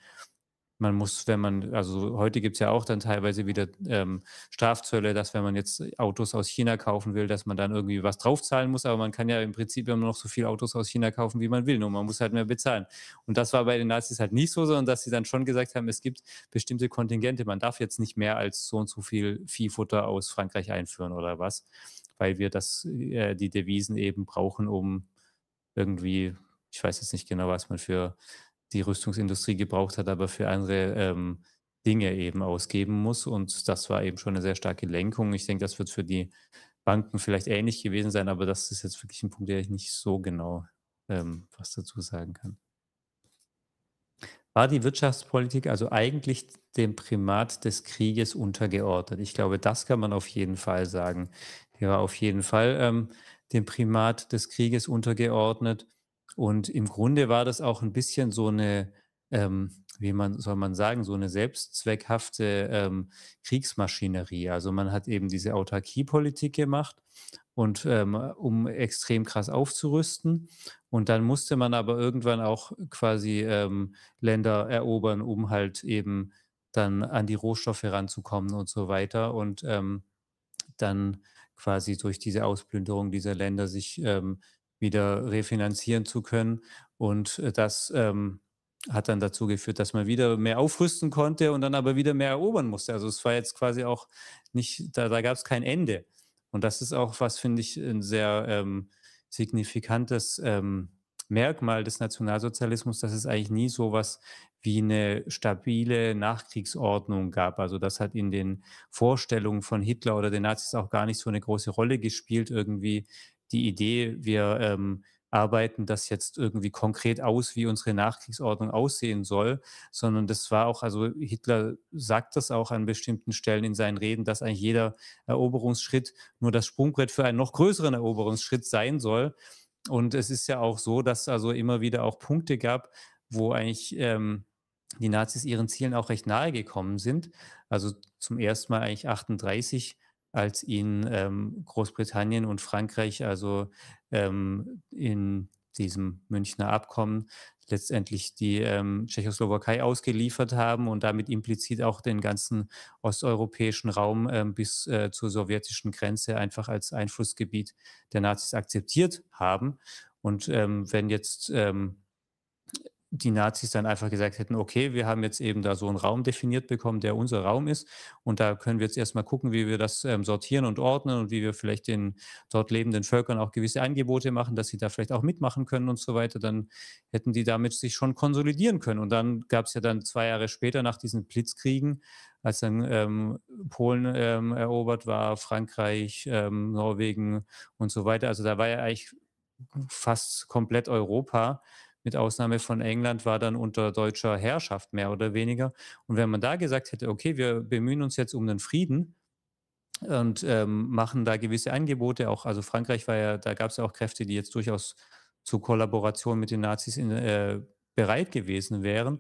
man muss, wenn man, also heute gibt es ja auch dann teilweise wieder ähm, Strafzölle, dass wenn man jetzt Autos aus China kaufen will, dass man dann irgendwie was draufzahlen muss, aber man kann ja im Prinzip immer noch so viel Autos aus China kaufen, wie man will, nur man muss halt mehr bezahlen. Und das war bei den Nazis halt nicht so, sondern dass sie dann schon gesagt haben, es gibt bestimmte Kontingente, man darf jetzt nicht mehr als so und so viel Viehfutter aus Frankreich einführen oder was, weil wir das, äh, die Devisen eben brauchen, um irgendwie, ich weiß jetzt nicht genau, was man für die Rüstungsindustrie gebraucht hat, aber für andere ähm, Dinge eben ausgeben muss. Und das war eben schon eine sehr starke Lenkung. Ich denke, das wird für die Banken vielleicht ähnlich gewesen sein, aber das ist jetzt wirklich ein Punkt, der ich nicht so genau ähm, was dazu sagen kann. War die Wirtschaftspolitik also eigentlich dem Primat des Krieges untergeordnet? Ich glaube, das kann man auf jeden Fall sagen. Die war auf jeden Fall ähm, dem Primat des Krieges untergeordnet. Und im Grunde war das auch ein bisschen so eine, ähm, wie man soll man sagen, so eine selbstzweckhafte ähm, Kriegsmaschinerie. Also man hat eben diese Autarkiepolitik gemacht und ähm, um extrem krass aufzurüsten. Und dann musste man aber irgendwann auch quasi ähm, Länder erobern, um halt eben dann an die Rohstoffe ranzukommen und so weiter. Und ähm, dann quasi durch diese Ausplünderung dieser Länder sich ähm, wieder refinanzieren zu können. Und äh, das ähm, hat dann dazu geführt, dass man wieder mehr aufrüsten konnte und dann aber wieder mehr erobern musste. Also es war jetzt quasi auch nicht, da, da gab es kein Ende. Und das ist auch was, finde ich, ein sehr ähm, signifikantes ähm, Merkmal des Nationalsozialismus, dass es eigentlich nie so was wie eine stabile Nachkriegsordnung gab. Also das hat in den Vorstellungen von Hitler oder den Nazis auch gar nicht so eine große Rolle gespielt, irgendwie die Idee, wir ähm, arbeiten das jetzt irgendwie konkret aus, wie unsere Nachkriegsordnung aussehen soll, sondern das war auch, also Hitler sagt das auch an bestimmten Stellen in seinen Reden, dass eigentlich jeder Eroberungsschritt nur das Sprungbrett für einen noch größeren Eroberungsschritt sein soll. Und es ist ja auch so, dass also immer wieder auch Punkte gab, wo eigentlich ähm, die Nazis ihren Zielen auch recht nahe gekommen sind. Also zum ersten Mal eigentlich 38 als ihn ähm, Großbritannien und Frankreich, also ähm, in diesem Münchner Abkommen, letztendlich die ähm, Tschechoslowakei ausgeliefert haben und damit implizit auch den ganzen osteuropäischen Raum ähm, bis äh, zur sowjetischen Grenze einfach als Einflussgebiet der Nazis akzeptiert haben. Und ähm, wenn jetzt ähm, die Nazis dann einfach gesagt hätten, okay, wir haben jetzt eben da so einen Raum definiert bekommen, der unser Raum ist. Und da können wir jetzt erstmal gucken, wie wir das ähm, sortieren und ordnen und wie wir vielleicht den dort lebenden Völkern auch gewisse Angebote machen, dass sie da vielleicht auch mitmachen können und so weiter. Dann hätten die damit sich schon konsolidieren können. Und dann gab es ja dann zwei Jahre später nach diesen Blitzkriegen, als dann ähm, Polen ähm, erobert war, Frankreich, ähm, Norwegen und so weiter. Also da war ja eigentlich fast komplett Europa mit Ausnahme von England, war dann unter deutscher Herrschaft mehr oder weniger. Und wenn man da gesagt hätte, okay, wir bemühen uns jetzt um den Frieden, und ähm, machen da gewisse Angebote. Auch also Frankreich war ja, da gab es ja auch Kräfte, die jetzt durchaus zur Kollaboration mit den Nazis in, äh, bereit gewesen wären.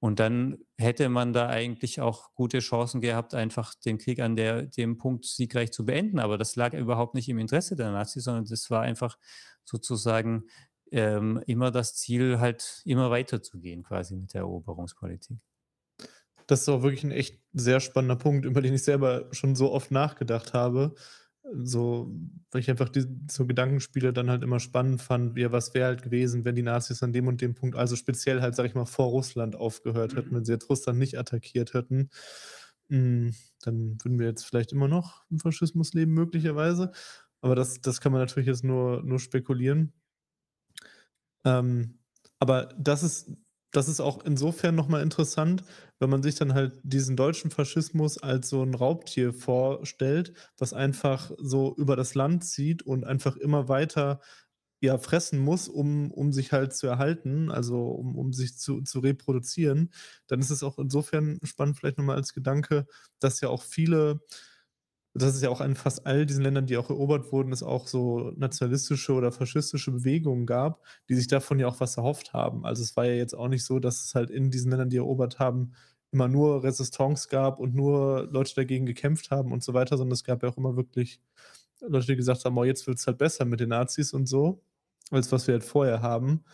Und dann hätte man da eigentlich auch gute Chancen gehabt, einfach den Krieg an der, dem Punkt siegreich zu beenden. Aber das lag überhaupt nicht im Interesse der Nazis, sondern das war einfach sozusagen ähm, immer das Ziel, halt immer weiterzugehen quasi mit der Eroberungspolitik. Das ist auch wirklich ein echt sehr spannender Punkt, über den ich selber schon so oft nachgedacht habe. So, weil ich einfach die, so Gedankenspiele dann halt immer spannend fand, ja, was wäre halt gewesen, wenn die Nazis an dem und dem Punkt, also speziell halt, sag ich mal, vor Russland aufgehört hätten, mhm. wenn sie jetzt Russland nicht attackiert hätten hm, dann würden wir jetzt vielleicht immer noch im Faschismus leben, möglicherweise. Aber das, das kann man natürlich jetzt nur, nur spekulieren. Ähm, aber das ist, das ist auch insofern nochmal interessant, wenn man sich dann halt diesen deutschen Faschismus als so ein Raubtier vorstellt, was einfach so über das Land zieht und einfach immer weiter ja, fressen muss, um, um sich halt zu erhalten, also um, um sich zu, zu reproduzieren, dann ist es auch insofern spannend, vielleicht nochmal als Gedanke, dass ja auch viele das ist ja auch in fast all diesen Ländern, die auch erobert wurden, es auch so nationalistische oder faschistische Bewegungen gab, die sich davon ja auch was erhofft haben. Also es war ja jetzt auch nicht so, dass es halt in diesen Ländern, die erobert haben, immer nur Resistance gab und nur Leute dagegen gekämpft haben und so weiter, sondern es gab ja auch immer wirklich Leute, die gesagt haben, oh, jetzt wird es halt besser mit den Nazis und so, als was wir halt vorher haben.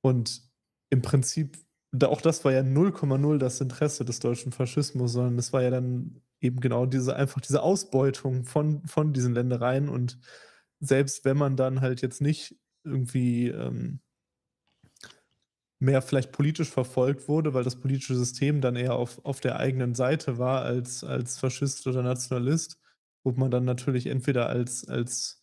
Und im Prinzip, auch das war ja 0,0 das Interesse des deutschen Faschismus, sondern es war ja dann eben genau diese, einfach diese Ausbeutung von, von diesen Ländereien und selbst wenn man dann halt jetzt nicht irgendwie ähm, mehr vielleicht politisch verfolgt wurde, weil das politische System dann eher auf, auf der eigenen Seite war als, als Faschist oder Nationalist, wo man dann natürlich entweder als, als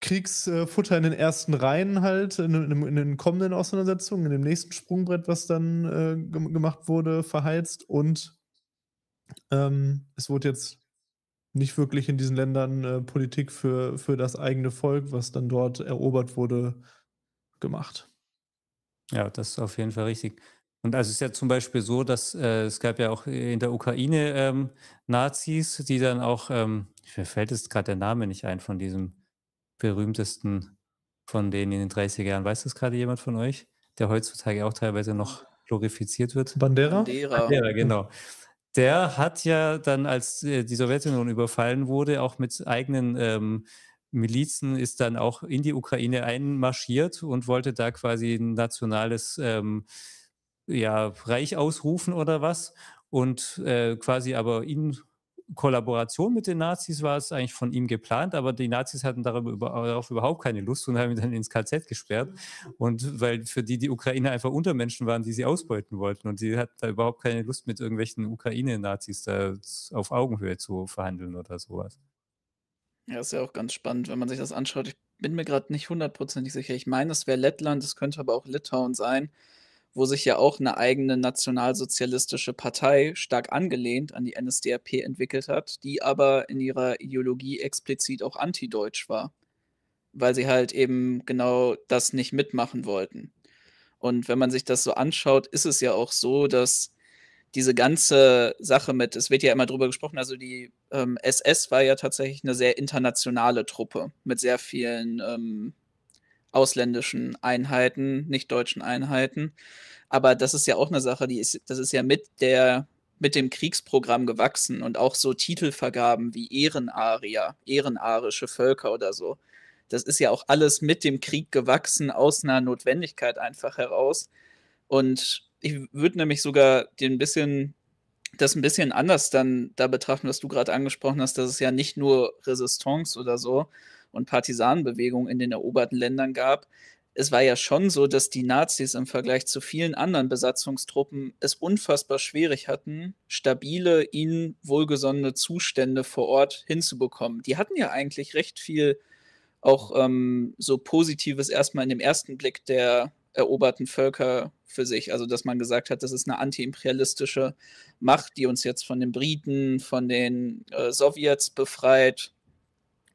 Kriegsfutter in den ersten Reihen halt, in, in, in, den kommenden Auseinandersetzungen, in dem nächsten Sprungbrett, was dann äh, gemacht wurde, verheizt und ähm, es wurde jetzt nicht wirklich in diesen Ländern äh, Politik für, für das eigene Volk, was dann dort erobert wurde, gemacht. Ja, das ist auf jeden Fall richtig. Und also es ist ja zum Beispiel so, dass äh, es gab ja auch in der Ukraine ähm, Nazis, die dann auch, ähm, mir fällt jetzt gerade der Name nicht ein von diesem berühmtesten von denen in den 30er Jahren. Weiß das gerade jemand von euch, der heutzutage auch teilweise noch glorifiziert wird? Bandera? Bandera, Bandera genau. Hm der hat ja dann, als äh, die Sowjetunion überfallen wurde, auch mit eigenen ähm, Milizen ist dann auch in die Ukraine einmarschiert und wollte da quasi ein nationales ähm, ja, Reich ausrufen oder was und äh, quasi aber in Kollaboration mit den Nazis war es eigentlich von ihm geplant, aber die Nazis hatten darüber, darauf überhaupt keine Lust und haben ihn dann ins KZ gesperrt. Und weil für die die Ukraine einfach Untermenschen waren, die sie ausbeuten wollten. Und sie hatten da überhaupt keine Lust, mit irgendwelchen Ukraine-Nazis da auf Augenhöhe zu verhandeln oder sowas. Ja, ist ja auch ganz spannend, wenn man sich das anschaut. Ich bin mir gerade nicht hundertprozentig sicher. Ich meine, es wäre Lettland, es könnte aber auch Litauen sein wo sich ja auch eine eigene nationalsozialistische Partei stark angelehnt an die NSDAP entwickelt hat, die aber in ihrer Ideologie explizit auch antideutsch war, weil sie halt eben genau das nicht mitmachen wollten. Und wenn man sich das so anschaut, ist es ja auch so, dass diese ganze Sache mit, es wird ja immer drüber gesprochen, also die ähm, SS war ja tatsächlich eine sehr internationale Truppe mit sehr vielen ähm, ausländischen Einheiten, nicht deutschen Einheiten. Aber das ist ja auch eine Sache, die ist, das ist ja mit der mit dem Kriegsprogramm gewachsen und auch so Titelvergaben wie Ehrenarier, ehrenarische Völker oder so. Das ist ja auch alles mit dem Krieg gewachsen, aus einer Notwendigkeit einfach heraus. Und ich würde nämlich sogar den bisschen, das ein bisschen anders dann da betrachten, was du gerade angesprochen hast, dass es ja nicht nur Resistance oder so, und Partisanenbewegung in den eroberten Ländern gab, es war ja schon so, dass die Nazis im Vergleich zu vielen anderen Besatzungstruppen es unfassbar schwierig hatten, stabile, ihnen wohlgesonnene Zustände vor Ort hinzubekommen. Die hatten ja eigentlich recht viel auch ähm, so Positives erstmal in dem ersten Blick der eroberten Völker für sich. Also, dass man gesagt hat, das ist eine antiimperialistische Macht, die uns jetzt von den Briten, von den äh, Sowjets befreit,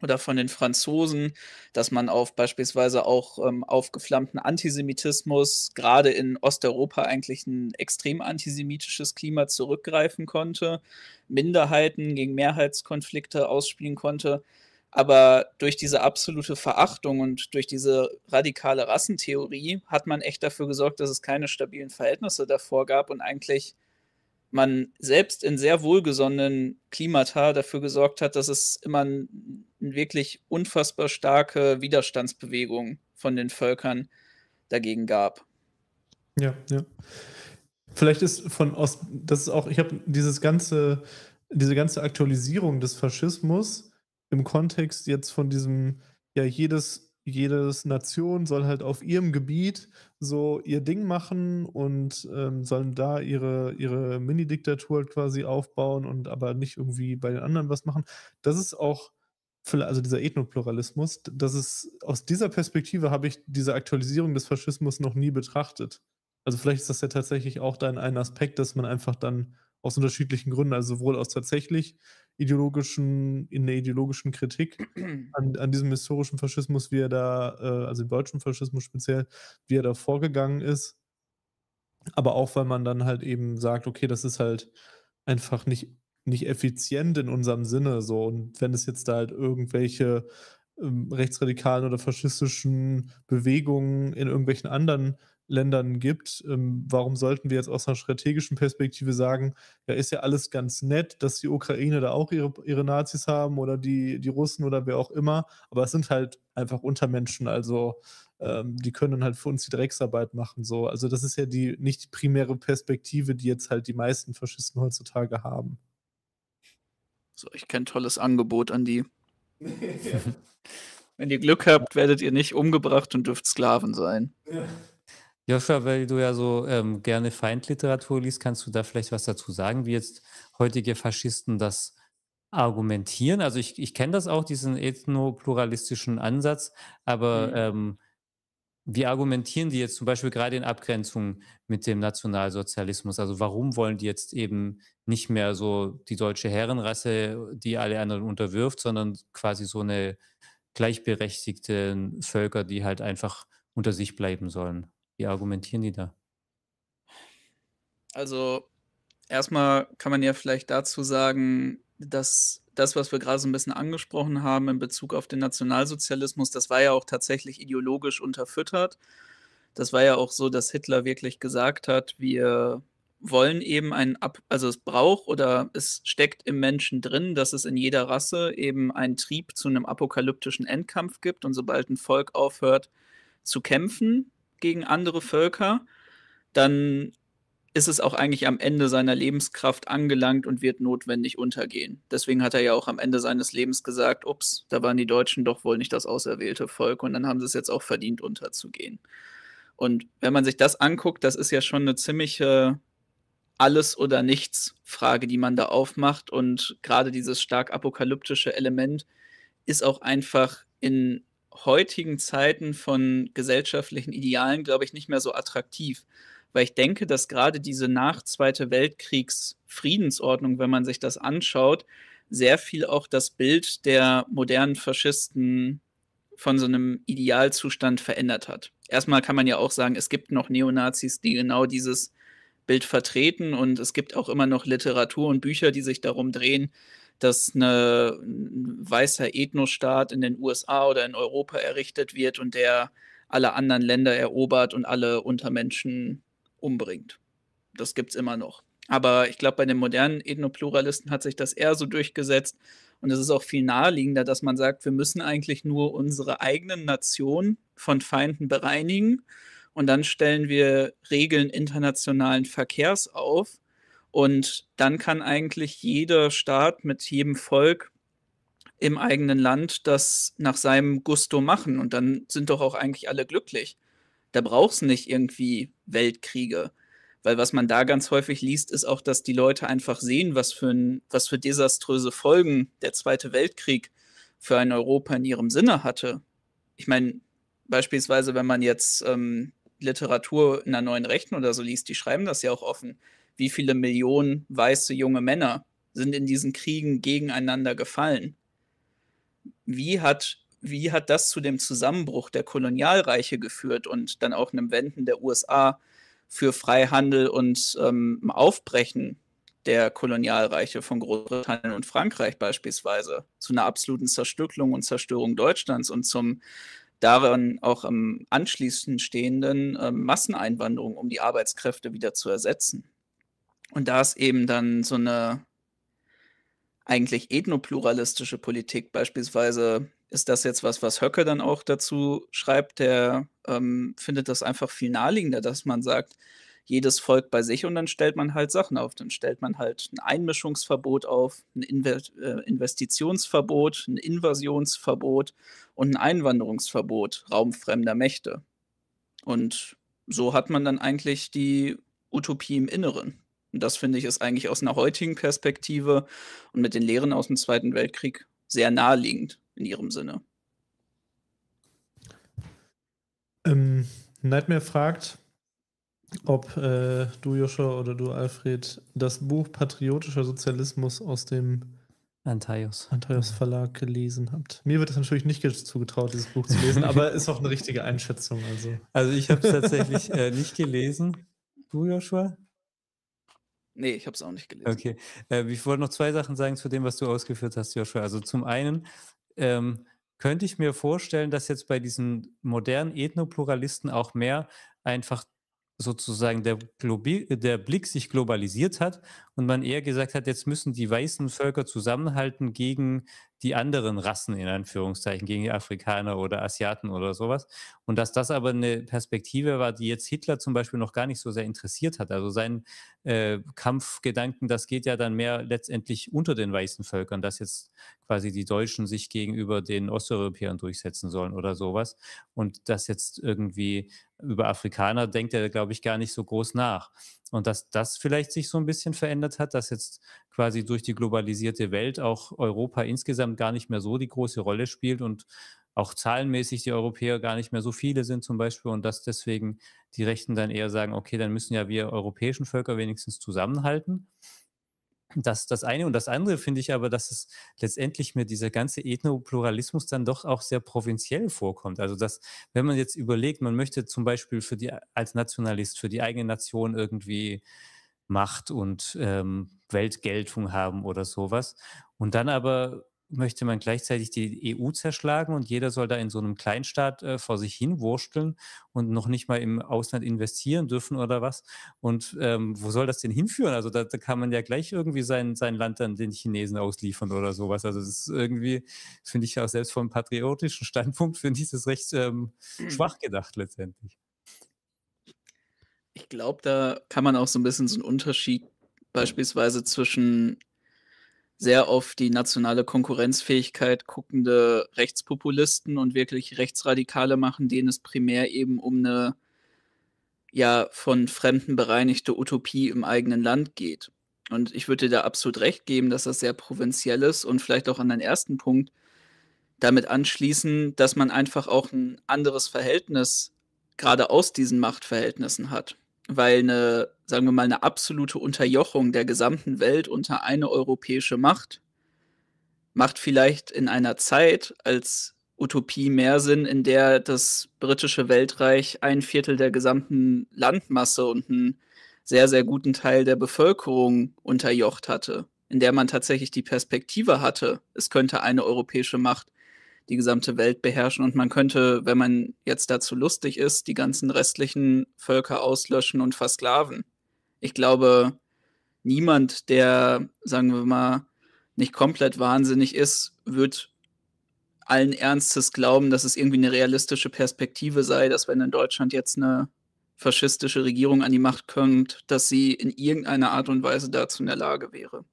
oder von den Franzosen, dass man auf beispielsweise auch ähm, aufgeflammten Antisemitismus, gerade in Osteuropa eigentlich ein extrem antisemitisches Klima zurückgreifen konnte, Minderheiten gegen Mehrheitskonflikte ausspielen konnte. Aber durch diese absolute Verachtung und durch diese radikale Rassentheorie hat man echt dafür gesorgt, dass es keine stabilen Verhältnisse davor gab und eigentlich man selbst in sehr wohlgesonnenen Klimata dafür gesorgt hat, dass es immer eine wirklich unfassbar starke Widerstandsbewegung von den Völkern dagegen gab. Ja, ja. Vielleicht ist von Ost, das ist auch, ich habe dieses ganze, diese ganze Aktualisierung des Faschismus im Kontext jetzt von diesem, ja, jedes jede Nation soll halt auf ihrem Gebiet so ihr Ding machen und ähm, sollen da ihre, ihre Mini-Diktatur halt quasi aufbauen und aber nicht irgendwie bei den anderen was machen. Das ist auch, also dieser Ethnopluralismus, das ist, aus dieser Perspektive habe ich diese Aktualisierung des Faschismus noch nie betrachtet. Also vielleicht ist das ja tatsächlich auch dann ein Aspekt, dass man einfach dann aus unterschiedlichen Gründen, also sowohl aus tatsächlich ideologischen, in der ideologischen Kritik an, an diesem historischen Faschismus, wie er da, äh, also im deutschen Faschismus speziell, wie er da vorgegangen ist. Aber auch, weil man dann halt eben sagt, okay, das ist halt einfach nicht, nicht effizient in unserem Sinne so. Und wenn es jetzt da halt irgendwelche ähm, rechtsradikalen oder faschistischen Bewegungen in irgendwelchen anderen Ländern gibt. Ähm, warum sollten wir jetzt aus einer strategischen Perspektive sagen, ja, ist ja alles ganz nett, dass die Ukraine da auch ihre, ihre Nazis haben oder die, die Russen oder wer auch immer, aber es sind halt einfach Untermenschen, also ähm, die können halt für uns die Drecksarbeit machen. So. Also das ist ja die nicht die primäre Perspektive, die jetzt halt die meisten Faschisten heutzutage haben. So, ich kenne tolles Angebot an die. Wenn ihr Glück habt, werdet ihr nicht umgebracht und dürft Sklaven sein. Ja. Joscha, weil du ja so ähm, gerne Feindliteratur liest, kannst du da vielleicht was dazu sagen, wie jetzt heutige Faschisten das argumentieren? Also ich, ich kenne das auch, diesen ethnopluralistischen Ansatz, aber mhm. ähm, wie argumentieren die jetzt zum Beispiel gerade in Abgrenzung mit dem Nationalsozialismus? Also warum wollen die jetzt eben nicht mehr so die deutsche Herrenrasse, die alle anderen unterwirft, sondern quasi so eine gleichberechtigte Völker, die halt einfach unter sich bleiben sollen? Wie argumentieren die da? Also erstmal kann man ja vielleicht dazu sagen, dass das, was wir gerade so ein bisschen angesprochen haben in Bezug auf den Nationalsozialismus, das war ja auch tatsächlich ideologisch unterfüttert. Das war ja auch so, dass Hitler wirklich gesagt hat, wir wollen eben einen Ab, also es braucht oder es steckt im Menschen drin, dass es in jeder Rasse eben einen Trieb zu einem apokalyptischen Endkampf gibt. Und sobald ein Volk aufhört zu kämpfen, gegen andere Völker, dann ist es auch eigentlich am Ende seiner Lebenskraft angelangt und wird notwendig untergehen. Deswegen hat er ja auch am Ende seines Lebens gesagt, ups, da waren die Deutschen doch wohl nicht das auserwählte Volk und dann haben sie es jetzt auch verdient, unterzugehen. Und wenn man sich das anguckt, das ist ja schon eine ziemliche alles oder nichts Frage, die man da aufmacht. Und gerade dieses stark apokalyptische Element ist auch einfach in heutigen Zeiten von gesellschaftlichen Idealen, glaube ich, nicht mehr so attraktiv. Weil ich denke, dass gerade diese nach Zweite Weltkriegs-Friedensordnung, wenn man sich das anschaut, sehr viel auch das Bild der modernen Faschisten von so einem Idealzustand verändert hat. Erstmal kann man ja auch sagen, es gibt noch Neonazis, die genau dieses Bild vertreten und es gibt auch immer noch Literatur und Bücher, die sich darum drehen, dass eine, ein weißer Ethnostaat in den USA oder in Europa errichtet wird und der alle anderen Länder erobert und alle Untermenschen umbringt. Das gibt es immer noch. Aber ich glaube, bei den modernen Ethnopluralisten hat sich das eher so durchgesetzt. Und es ist auch viel naheliegender, dass man sagt, wir müssen eigentlich nur unsere eigenen Nationen von Feinden bereinigen. Und dann stellen wir Regeln internationalen Verkehrs auf und dann kann eigentlich jeder Staat mit jedem Volk im eigenen Land das nach seinem Gusto machen. Und dann sind doch auch eigentlich alle glücklich. Da braucht es nicht irgendwie Weltkriege. Weil was man da ganz häufig liest, ist auch, dass die Leute einfach sehen, was für, ein, was für desaströse Folgen der Zweite Weltkrieg für ein Europa in ihrem Sinne hatte. Ich meine, beispielsweise, wenn man jetzt ähm, Literatur in der neuen Rechten oder so liest, die schreiben das ja auch offen wie viele Millionen weiße junge Männer sind in diesen Kriegen gegeneinander gefallen? Wie hat, wie hat das zu dem Zusammenbruch der Kolonialreiche geführt und dann auch einem Wenden der USA für Freihandel und ähm, Aufbrechen der Kolonialreiche von Großbritannien und Frankreich beispielsweise zu einer absoluten Zerstückelung und Zerstörung Deutschlands und zum daran auch am anschließend stehenden äh, Masseneinwanderung, um die Arbeitskräfte wieder zu ersetzen. Und da ist eben dann so eine eigentlich ethnopluralistische Politik beispielsweise, ist das jetzt was, was Höcke dann auch dazu schreibt, der ähm, findet das einfach viel naheliegender, dass man sagt, jedes Volk bei sich und dann stellt man halt Sachen auf. Dann stellt man halt ein Einmischungsverbot auf, ein Inver äh, Investitionsverbot, ein Invasionsverbot und ein Einwanderungsverbot raumfremder Mächte. Und so hat man dann eigentlich die Utopie im Inneren. Und das finde ich ist eigentlich aus einer heutigen Perspektive und mit den Lehren aus dem Zweiten Weltkrieg sehr naheliegend in ihrem Sinne. Ähm, Nightmare fragt, ob äh, du, Joshua, oder du, Alfred, das Buch Patriotischer Sozialismus aus dem Antaios. Antaios Verlag gelesen habt. Mir wird es natürlich nicht zugetraut, dieses Buch zu lesen, aber ist auch eine richtige Einschätzung. Also, also ich habe es tatsächlich äh, nicht gelesen. Du, Joshua? Nee, ich habe es auch nicht gelesen. Okay. Äh, ich wollte noch zwei Sachen sagen zu dem, was du ausgeführt hast, Joshua. Also zum einen ähm, könnte ich mir vorstellen, dass jetzt bei diesen modernen Ethnopluralisten auch mehr einfach sozusagen der, der Blick sich globalisiert hat und man eher gesagt hat, jetzt müssen die weißen Völker zusammenhalten gegen die anderen Rassen, in Anführungszeichen, gegen die Afrikaner oder Asiaten oder sowas. Und dass das aber eine Perspektive war, die jetzt Hitler zum Beispiel noch gar nicht so sehr interessiert hat. Also sein äh, Kampfgedanken, das geht ja dann mehr letztendlich unter den weißen Völkern, dass jetzt quasi die Deutschen sich gegenüber den Osteuropäern durchsetzen sollen oder sowas. Und das jetzt irgendwie über Afrikaner denkt er, glaube ich, gar nicht so groß nach. Und dass das vielleicht sich so ein bisschen verändert verändert hat, dass jetzt quasi durch die globalisierte Welt auch Europa insgesamt gar nicht mehr so die große Rolle spielt und auch zahlenmäßig die Europäer gar nicht mehr so viele sind zum Beispiel und dass deswegen die Rechten dann eher sagen, okay, dann müssen ja wir europäischen Völker wenigstens zusammenhalten. Das das eine und das andere finde ich aber, dass es letztendlich mir dieser ganze Ethnopluralismus dann doch auch sehr provinziell vorkommt. Also dass, wenn man jetzt überlegt, man möchte zum Beispiel für die als Nationalist für die eigene Nation irgendwie Macht und ähm, Weltgeltung haben oder sowas. Und dann aber möchte man gleichzeitig die EU zerschlagen und jeder soll da in so einem Kleinstaat äh, vor sich hin wursteln und noch nicht mal im Ausland investieren dürfen oder was. Und ähm, wo soll das denn hinführen? Also da, da, kann man ja gleich irgendwie sein, sein Land dann den Chinesen ausliefern oder sowas. Also das ist irgendwie, finde ich auch selbst vom patriotischen Standpunkt, finde ich das recht ähm, schwach gedacht letztendlich ich glaube, da kann man auch so ein bisschen so einen Unterschied beispielsweise zwischen sehr auf die nationale Konkurrenzfähigkeit guckende Rechtspopulisten und wirklich Rechtsradikale machen, denen es primär eben um eine ja von Fremden bereinigte Utopie im eigenen Land geht. Und ich würde dir da absolut recht geben, dass das sehr provinziell ist und vielleicht auch an den ersten Punkt damit anschließen, dass man einfach auch ein anderes Verhältnis gerade aus diesen Machtverhältnissen hat weil eine, sagen wir mal, eine absolute Unterjochung der gesamten Welt unter eine europäische Macht macht vielleicht in einer Zeit als Utopie mehr Sinn, in der das britische Weltreich ein Viertel der gesamten Landmasse und einen sehr, sehr guten Teil der Bevölkerung unterjocht hatte, in der man tatsächlich die Perspektive hatte, es könnte eine europäische Macht die gesamte Welt beherrschen. Und man könnte, wenn man jetzt dazu lustig ist, die ganzen restlichen Völker auslöschen und versklaven. Ich glaube, niemand, der, sagen wir mal, nicht komplett wahnsinnig ist, wird allen Ernstes glauben, dass es irgendwie eine realistische Perspektive sei, dass wenn in Deutschland jetzt eine faschistische Regierung an die Macht kommt, dass sie in irgendeiner Art und Weise dazu in der Lage wäre.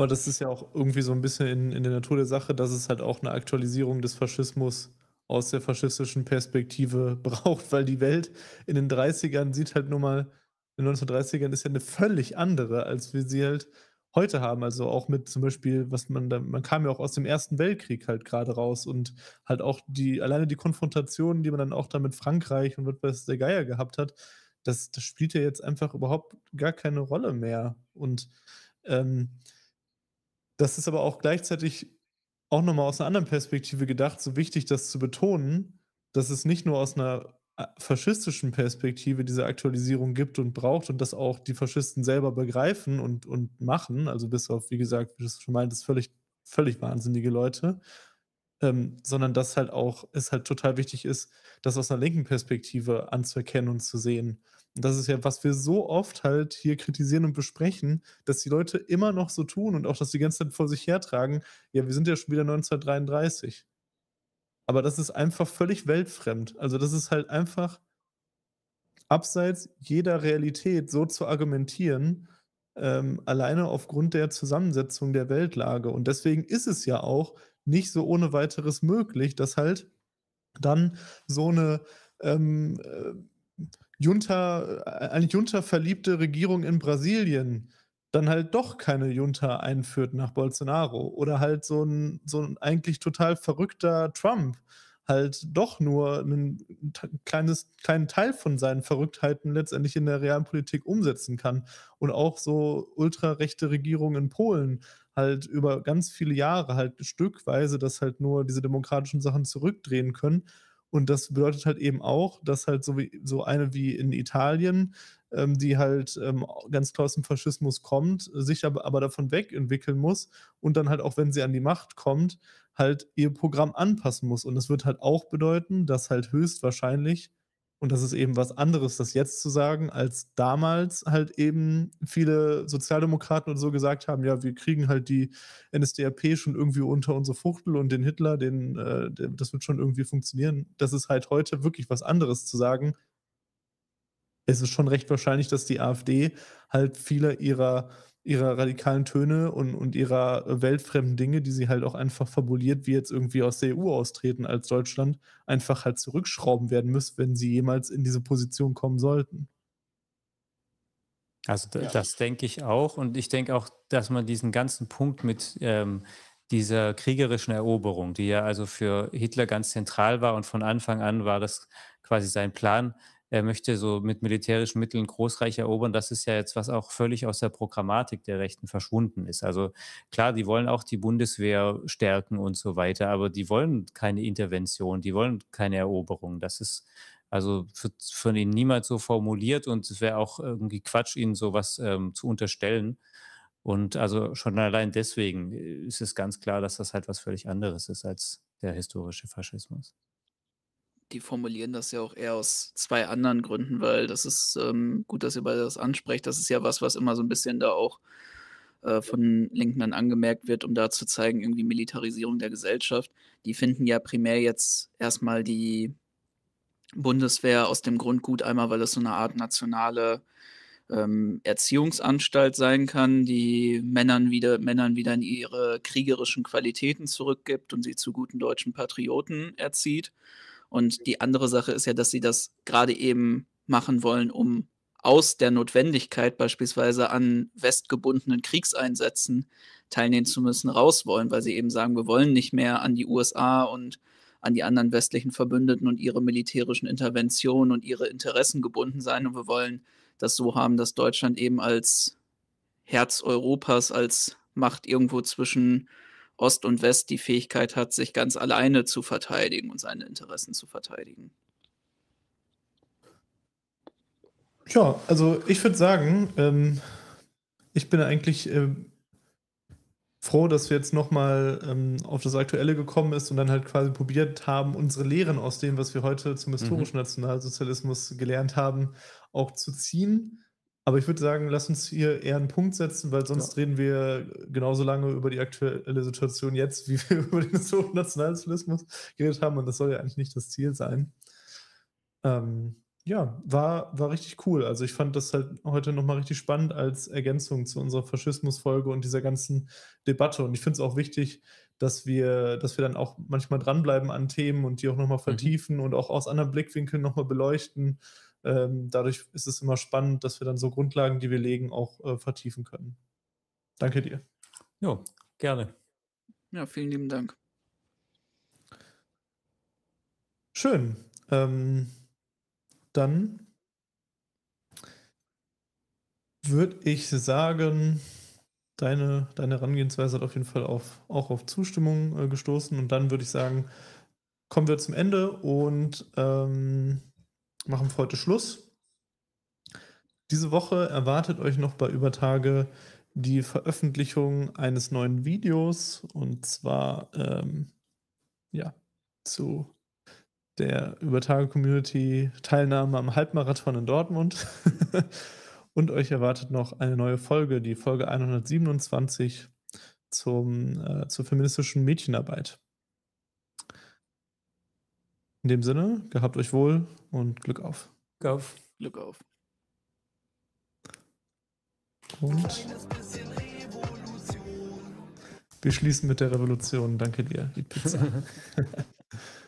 Aber das ist ja auch irgendwie so ein bisschen in, in der Natur der Sache, dass es halt auch eine Aktualisierung des Faschismus aus der faschistischen Perspektive braucht, weil die Welt in den 30ern sieht halt nur mal, in den 1930ern ist ja eine völlig andere, als wir sie halt heute haben. Also auch mit zum Beispiel, was man da, man kam ja auch aus dem Ersten Weltkrieg halt gerade raus und halt auch die, alleine die Konfrontationen, die man dann auch da mit Frankreich und was der Geier gehabt hat, das, das spielt ja jetzt einfach überhaupt gar keine Rolle mehr. Und ähm, das ist aber auch gleichzeitig auch nochmal aus einer anderen Perspektive gedacht, so wichtig, das zu betonen, dass es nicht nur aus einer äh, faschistischen Perspektive diese Aktualisierung gibt und braucht und das auch die Faschisten selber begreifen und, und machen, also bis auf, wie gesagt, wie du schon meintest, völlig, völlig wahnsinnige Leute, ähm, sondern dass halt auch es halt total wichtig ist, das aus einer linken Perspektive anzuerkennen und zu sehen. Und das ist ja, was wir so oft halt hier kritisieren und besprechen, dass die Leute immer noch so tun und auch das die ganze Zeit vor sich hertragen. Ja, wir sind ja schon wieder 1933. Aber das ist einfach völlig weltfremd. Also, das ist halt einfach abseits jeder Realität so zu argumentieren, ähm, alleine aufgrund der Zusammensetzung der Weltlage. Und deswegen ist es ja auch nicht so ohne weiteres möglich, dass halt dann so eine ähm, äh, Junta, äh, eine Junta-verliebte Regierung in Brasilien dann halt doch keine Junta einführt nach Bolsonaro oder halt so ein, so ein eigentlich total verrückter Trump halt doch nur einen kleines, kleinen Teil von seinen Verrücktheiten letztendlich in der realen Politik umsetzen kann. Und auch so ultrarechte Regierungen in Polen halt über ganz viele Jahre halt stückweise das halt nur diese demokratischen Sachen zurückdrehen können und das bedeutet halt eben auch, dass halt so, wie, so eine wie in Italien, ähm, die halt ähm, ganz klar aus dem Faschismus kommt, sich aber, aber davon wegentwickeln muss und dann halt auch, wenn sie an die Macht kommt, halt ihr Programm anpassen muss. Und das wird halt auch bedeuten, dass halt höchstwahrscheinlich und das ist eben was anderes, das jetzt zu sagen, als damals halt eben viele Sozialdemokraten und so gesagt haben, ja, wir kriegen halt die NSDAP schon irgendwie unter unsere Fuchtel und den Hitler, den, äh, das wird schon irgendwie funktionieren. Das ist halt heute wirklich was anderes zu sagen. Es ist schon recht wahrscheinlich, dass die AfD halt viele ihrer ihrer radikalen Töne und, und ihrer äh, weltfremden Dinge, die sie halt auch einfach fabuliert, wie jetzt irgendwie aus der EU austreten als Deutschland, einfach halt zurückschrauben werden müssen, wenn sie jemals in diese Position kommen sollten. Also ja. das denke ich auch. Und ich denke auch, dass man diesen ganzen Punkt mit ähm, dieser kriegerischen Eroberung, die ja also für Hitler ganz zentral war und von Anfang an war das quasi sein Plan, er möchte so mit militärischen Mitteln Großreich erobern, das ist ja jetzt was auch völlig aus der Programmatik der Rechten verschwunden ist. Also klar, die wollen auch die Bundeswehr stärken und so weiter, aber die wollen keine Intervention, die wollen keine Eroberung. Das ist also von ihnen niemals so formuliert und es wäre auch irgendwie Quatsch, ihnen sowas ähm, zu unterstellen. Und also schon allein deswegen äh, ist es ganz klar, dass das halt was völlig anderes ist als der historische Faschismus die formulieren das ja auch eher aus zwei anderen Gründen, weil das ist ähm, gut, dass ihr beide das ansprecht. Das ist ja was, was immer so ein bisschen da auch äh, von Linken dann angemerkt wird, um da zu zeigen, irgendwie Militarisierung der Gesellschaft. Die finden ja primär jetzt erstmal die Bundeswehr aus dem Grund gut, einmal weil es so eine Art nationale ähm, Erziehungsanstalt sein kann, die Männern wieder, Männern wieder in ihre kriegerischen Qualitäten zurückgibt und sie zu guten deutschen Patrioten erzieht. Und die andere Sache ist ja, dass sie das gerade eben machen wollen, um aus der Notwendigkeit, beispielsweise an westgebundenen Kriegseinsätzen teilnehmen zu müssen, raus wollen, weil sie eben sagen, wir wollen nicht mehr an die USA und an die anderen westlichen Verbündeten und ihre militärischen Interventionen und ihre Interessen gebunden sein. Und wir wollen das so haben, dass Deutschland eben als Herz Europas, als Macht irgendwo zwischen Ost und West die Fähigkeit hat, sich ganz alleine zu verteidigen und seine Interessen zu verteidigen. Ja, also ich würde sagen, ähm, ich bin eigentlich ähm, froh, dass wir jetzt nochmal ähm, auf das Aktuelle gekommen ist und dann halt quasi probiert haben, unsere Lehren aus dem, was wir heute zum mhm. historischen Nationalsozialismus gelernt haben, auch zu ziehen. Aber ich würde sagen, lass uns hier eher einen Punkt setzen, weil sonst ja. reden wir genauso lange über die aktuelle Situation jetzt, wie wir über den so Nationalsozialismus geredet haben. Und das soll ja eigentlich nicht das Ziel sein. Ähm, ja, war, war richtig cool. Also ich fand das halt heute nochmal richtig spannend als Ergänzung zu unserer Faschismusfolge und dieser ganzen Debatte. Und ich finde es auch wichtig, dass wir, dass wir dann auch manchmal dranbleiben an Themen und die auch nochmal mhm. vertiefen mhm. und auch aus anderen Blickwinkeln nochmal beleuchten ähm, dadurch ist es immer spannend, dass wir dann so Grundlagen, die wir legen, auch äh, vertiefen können. Danke dir. Ja, gerne. Ja, vielen lieben Dank. Schön. Ähm, dann würde ich sagen, deine, deine Herangehensweise hat auf jeden Fall auf, auch auf Zustimmung äh, gestoßen. Und dann würde ich sagen, kommen wir zum Ende und ähm, machen wir heute Schluss. Diese Woche erwartet euch noch bei Übertage die Veröffentlichung eines neuen Videos und zwar ähm, ja, zu der Übertage-Community Teilnahme am Halbmarathon in Dortmund. und euch erwartet noch eine neue Folge, die Folge 127 zum, äh, zur feministischen Mädchenarbeit. In dem Sinne, gehabt euch wohl und Glück auf. Glück auf. Glück auf. Und wir schließen mit der Revolution. Danke dir, die Pizza.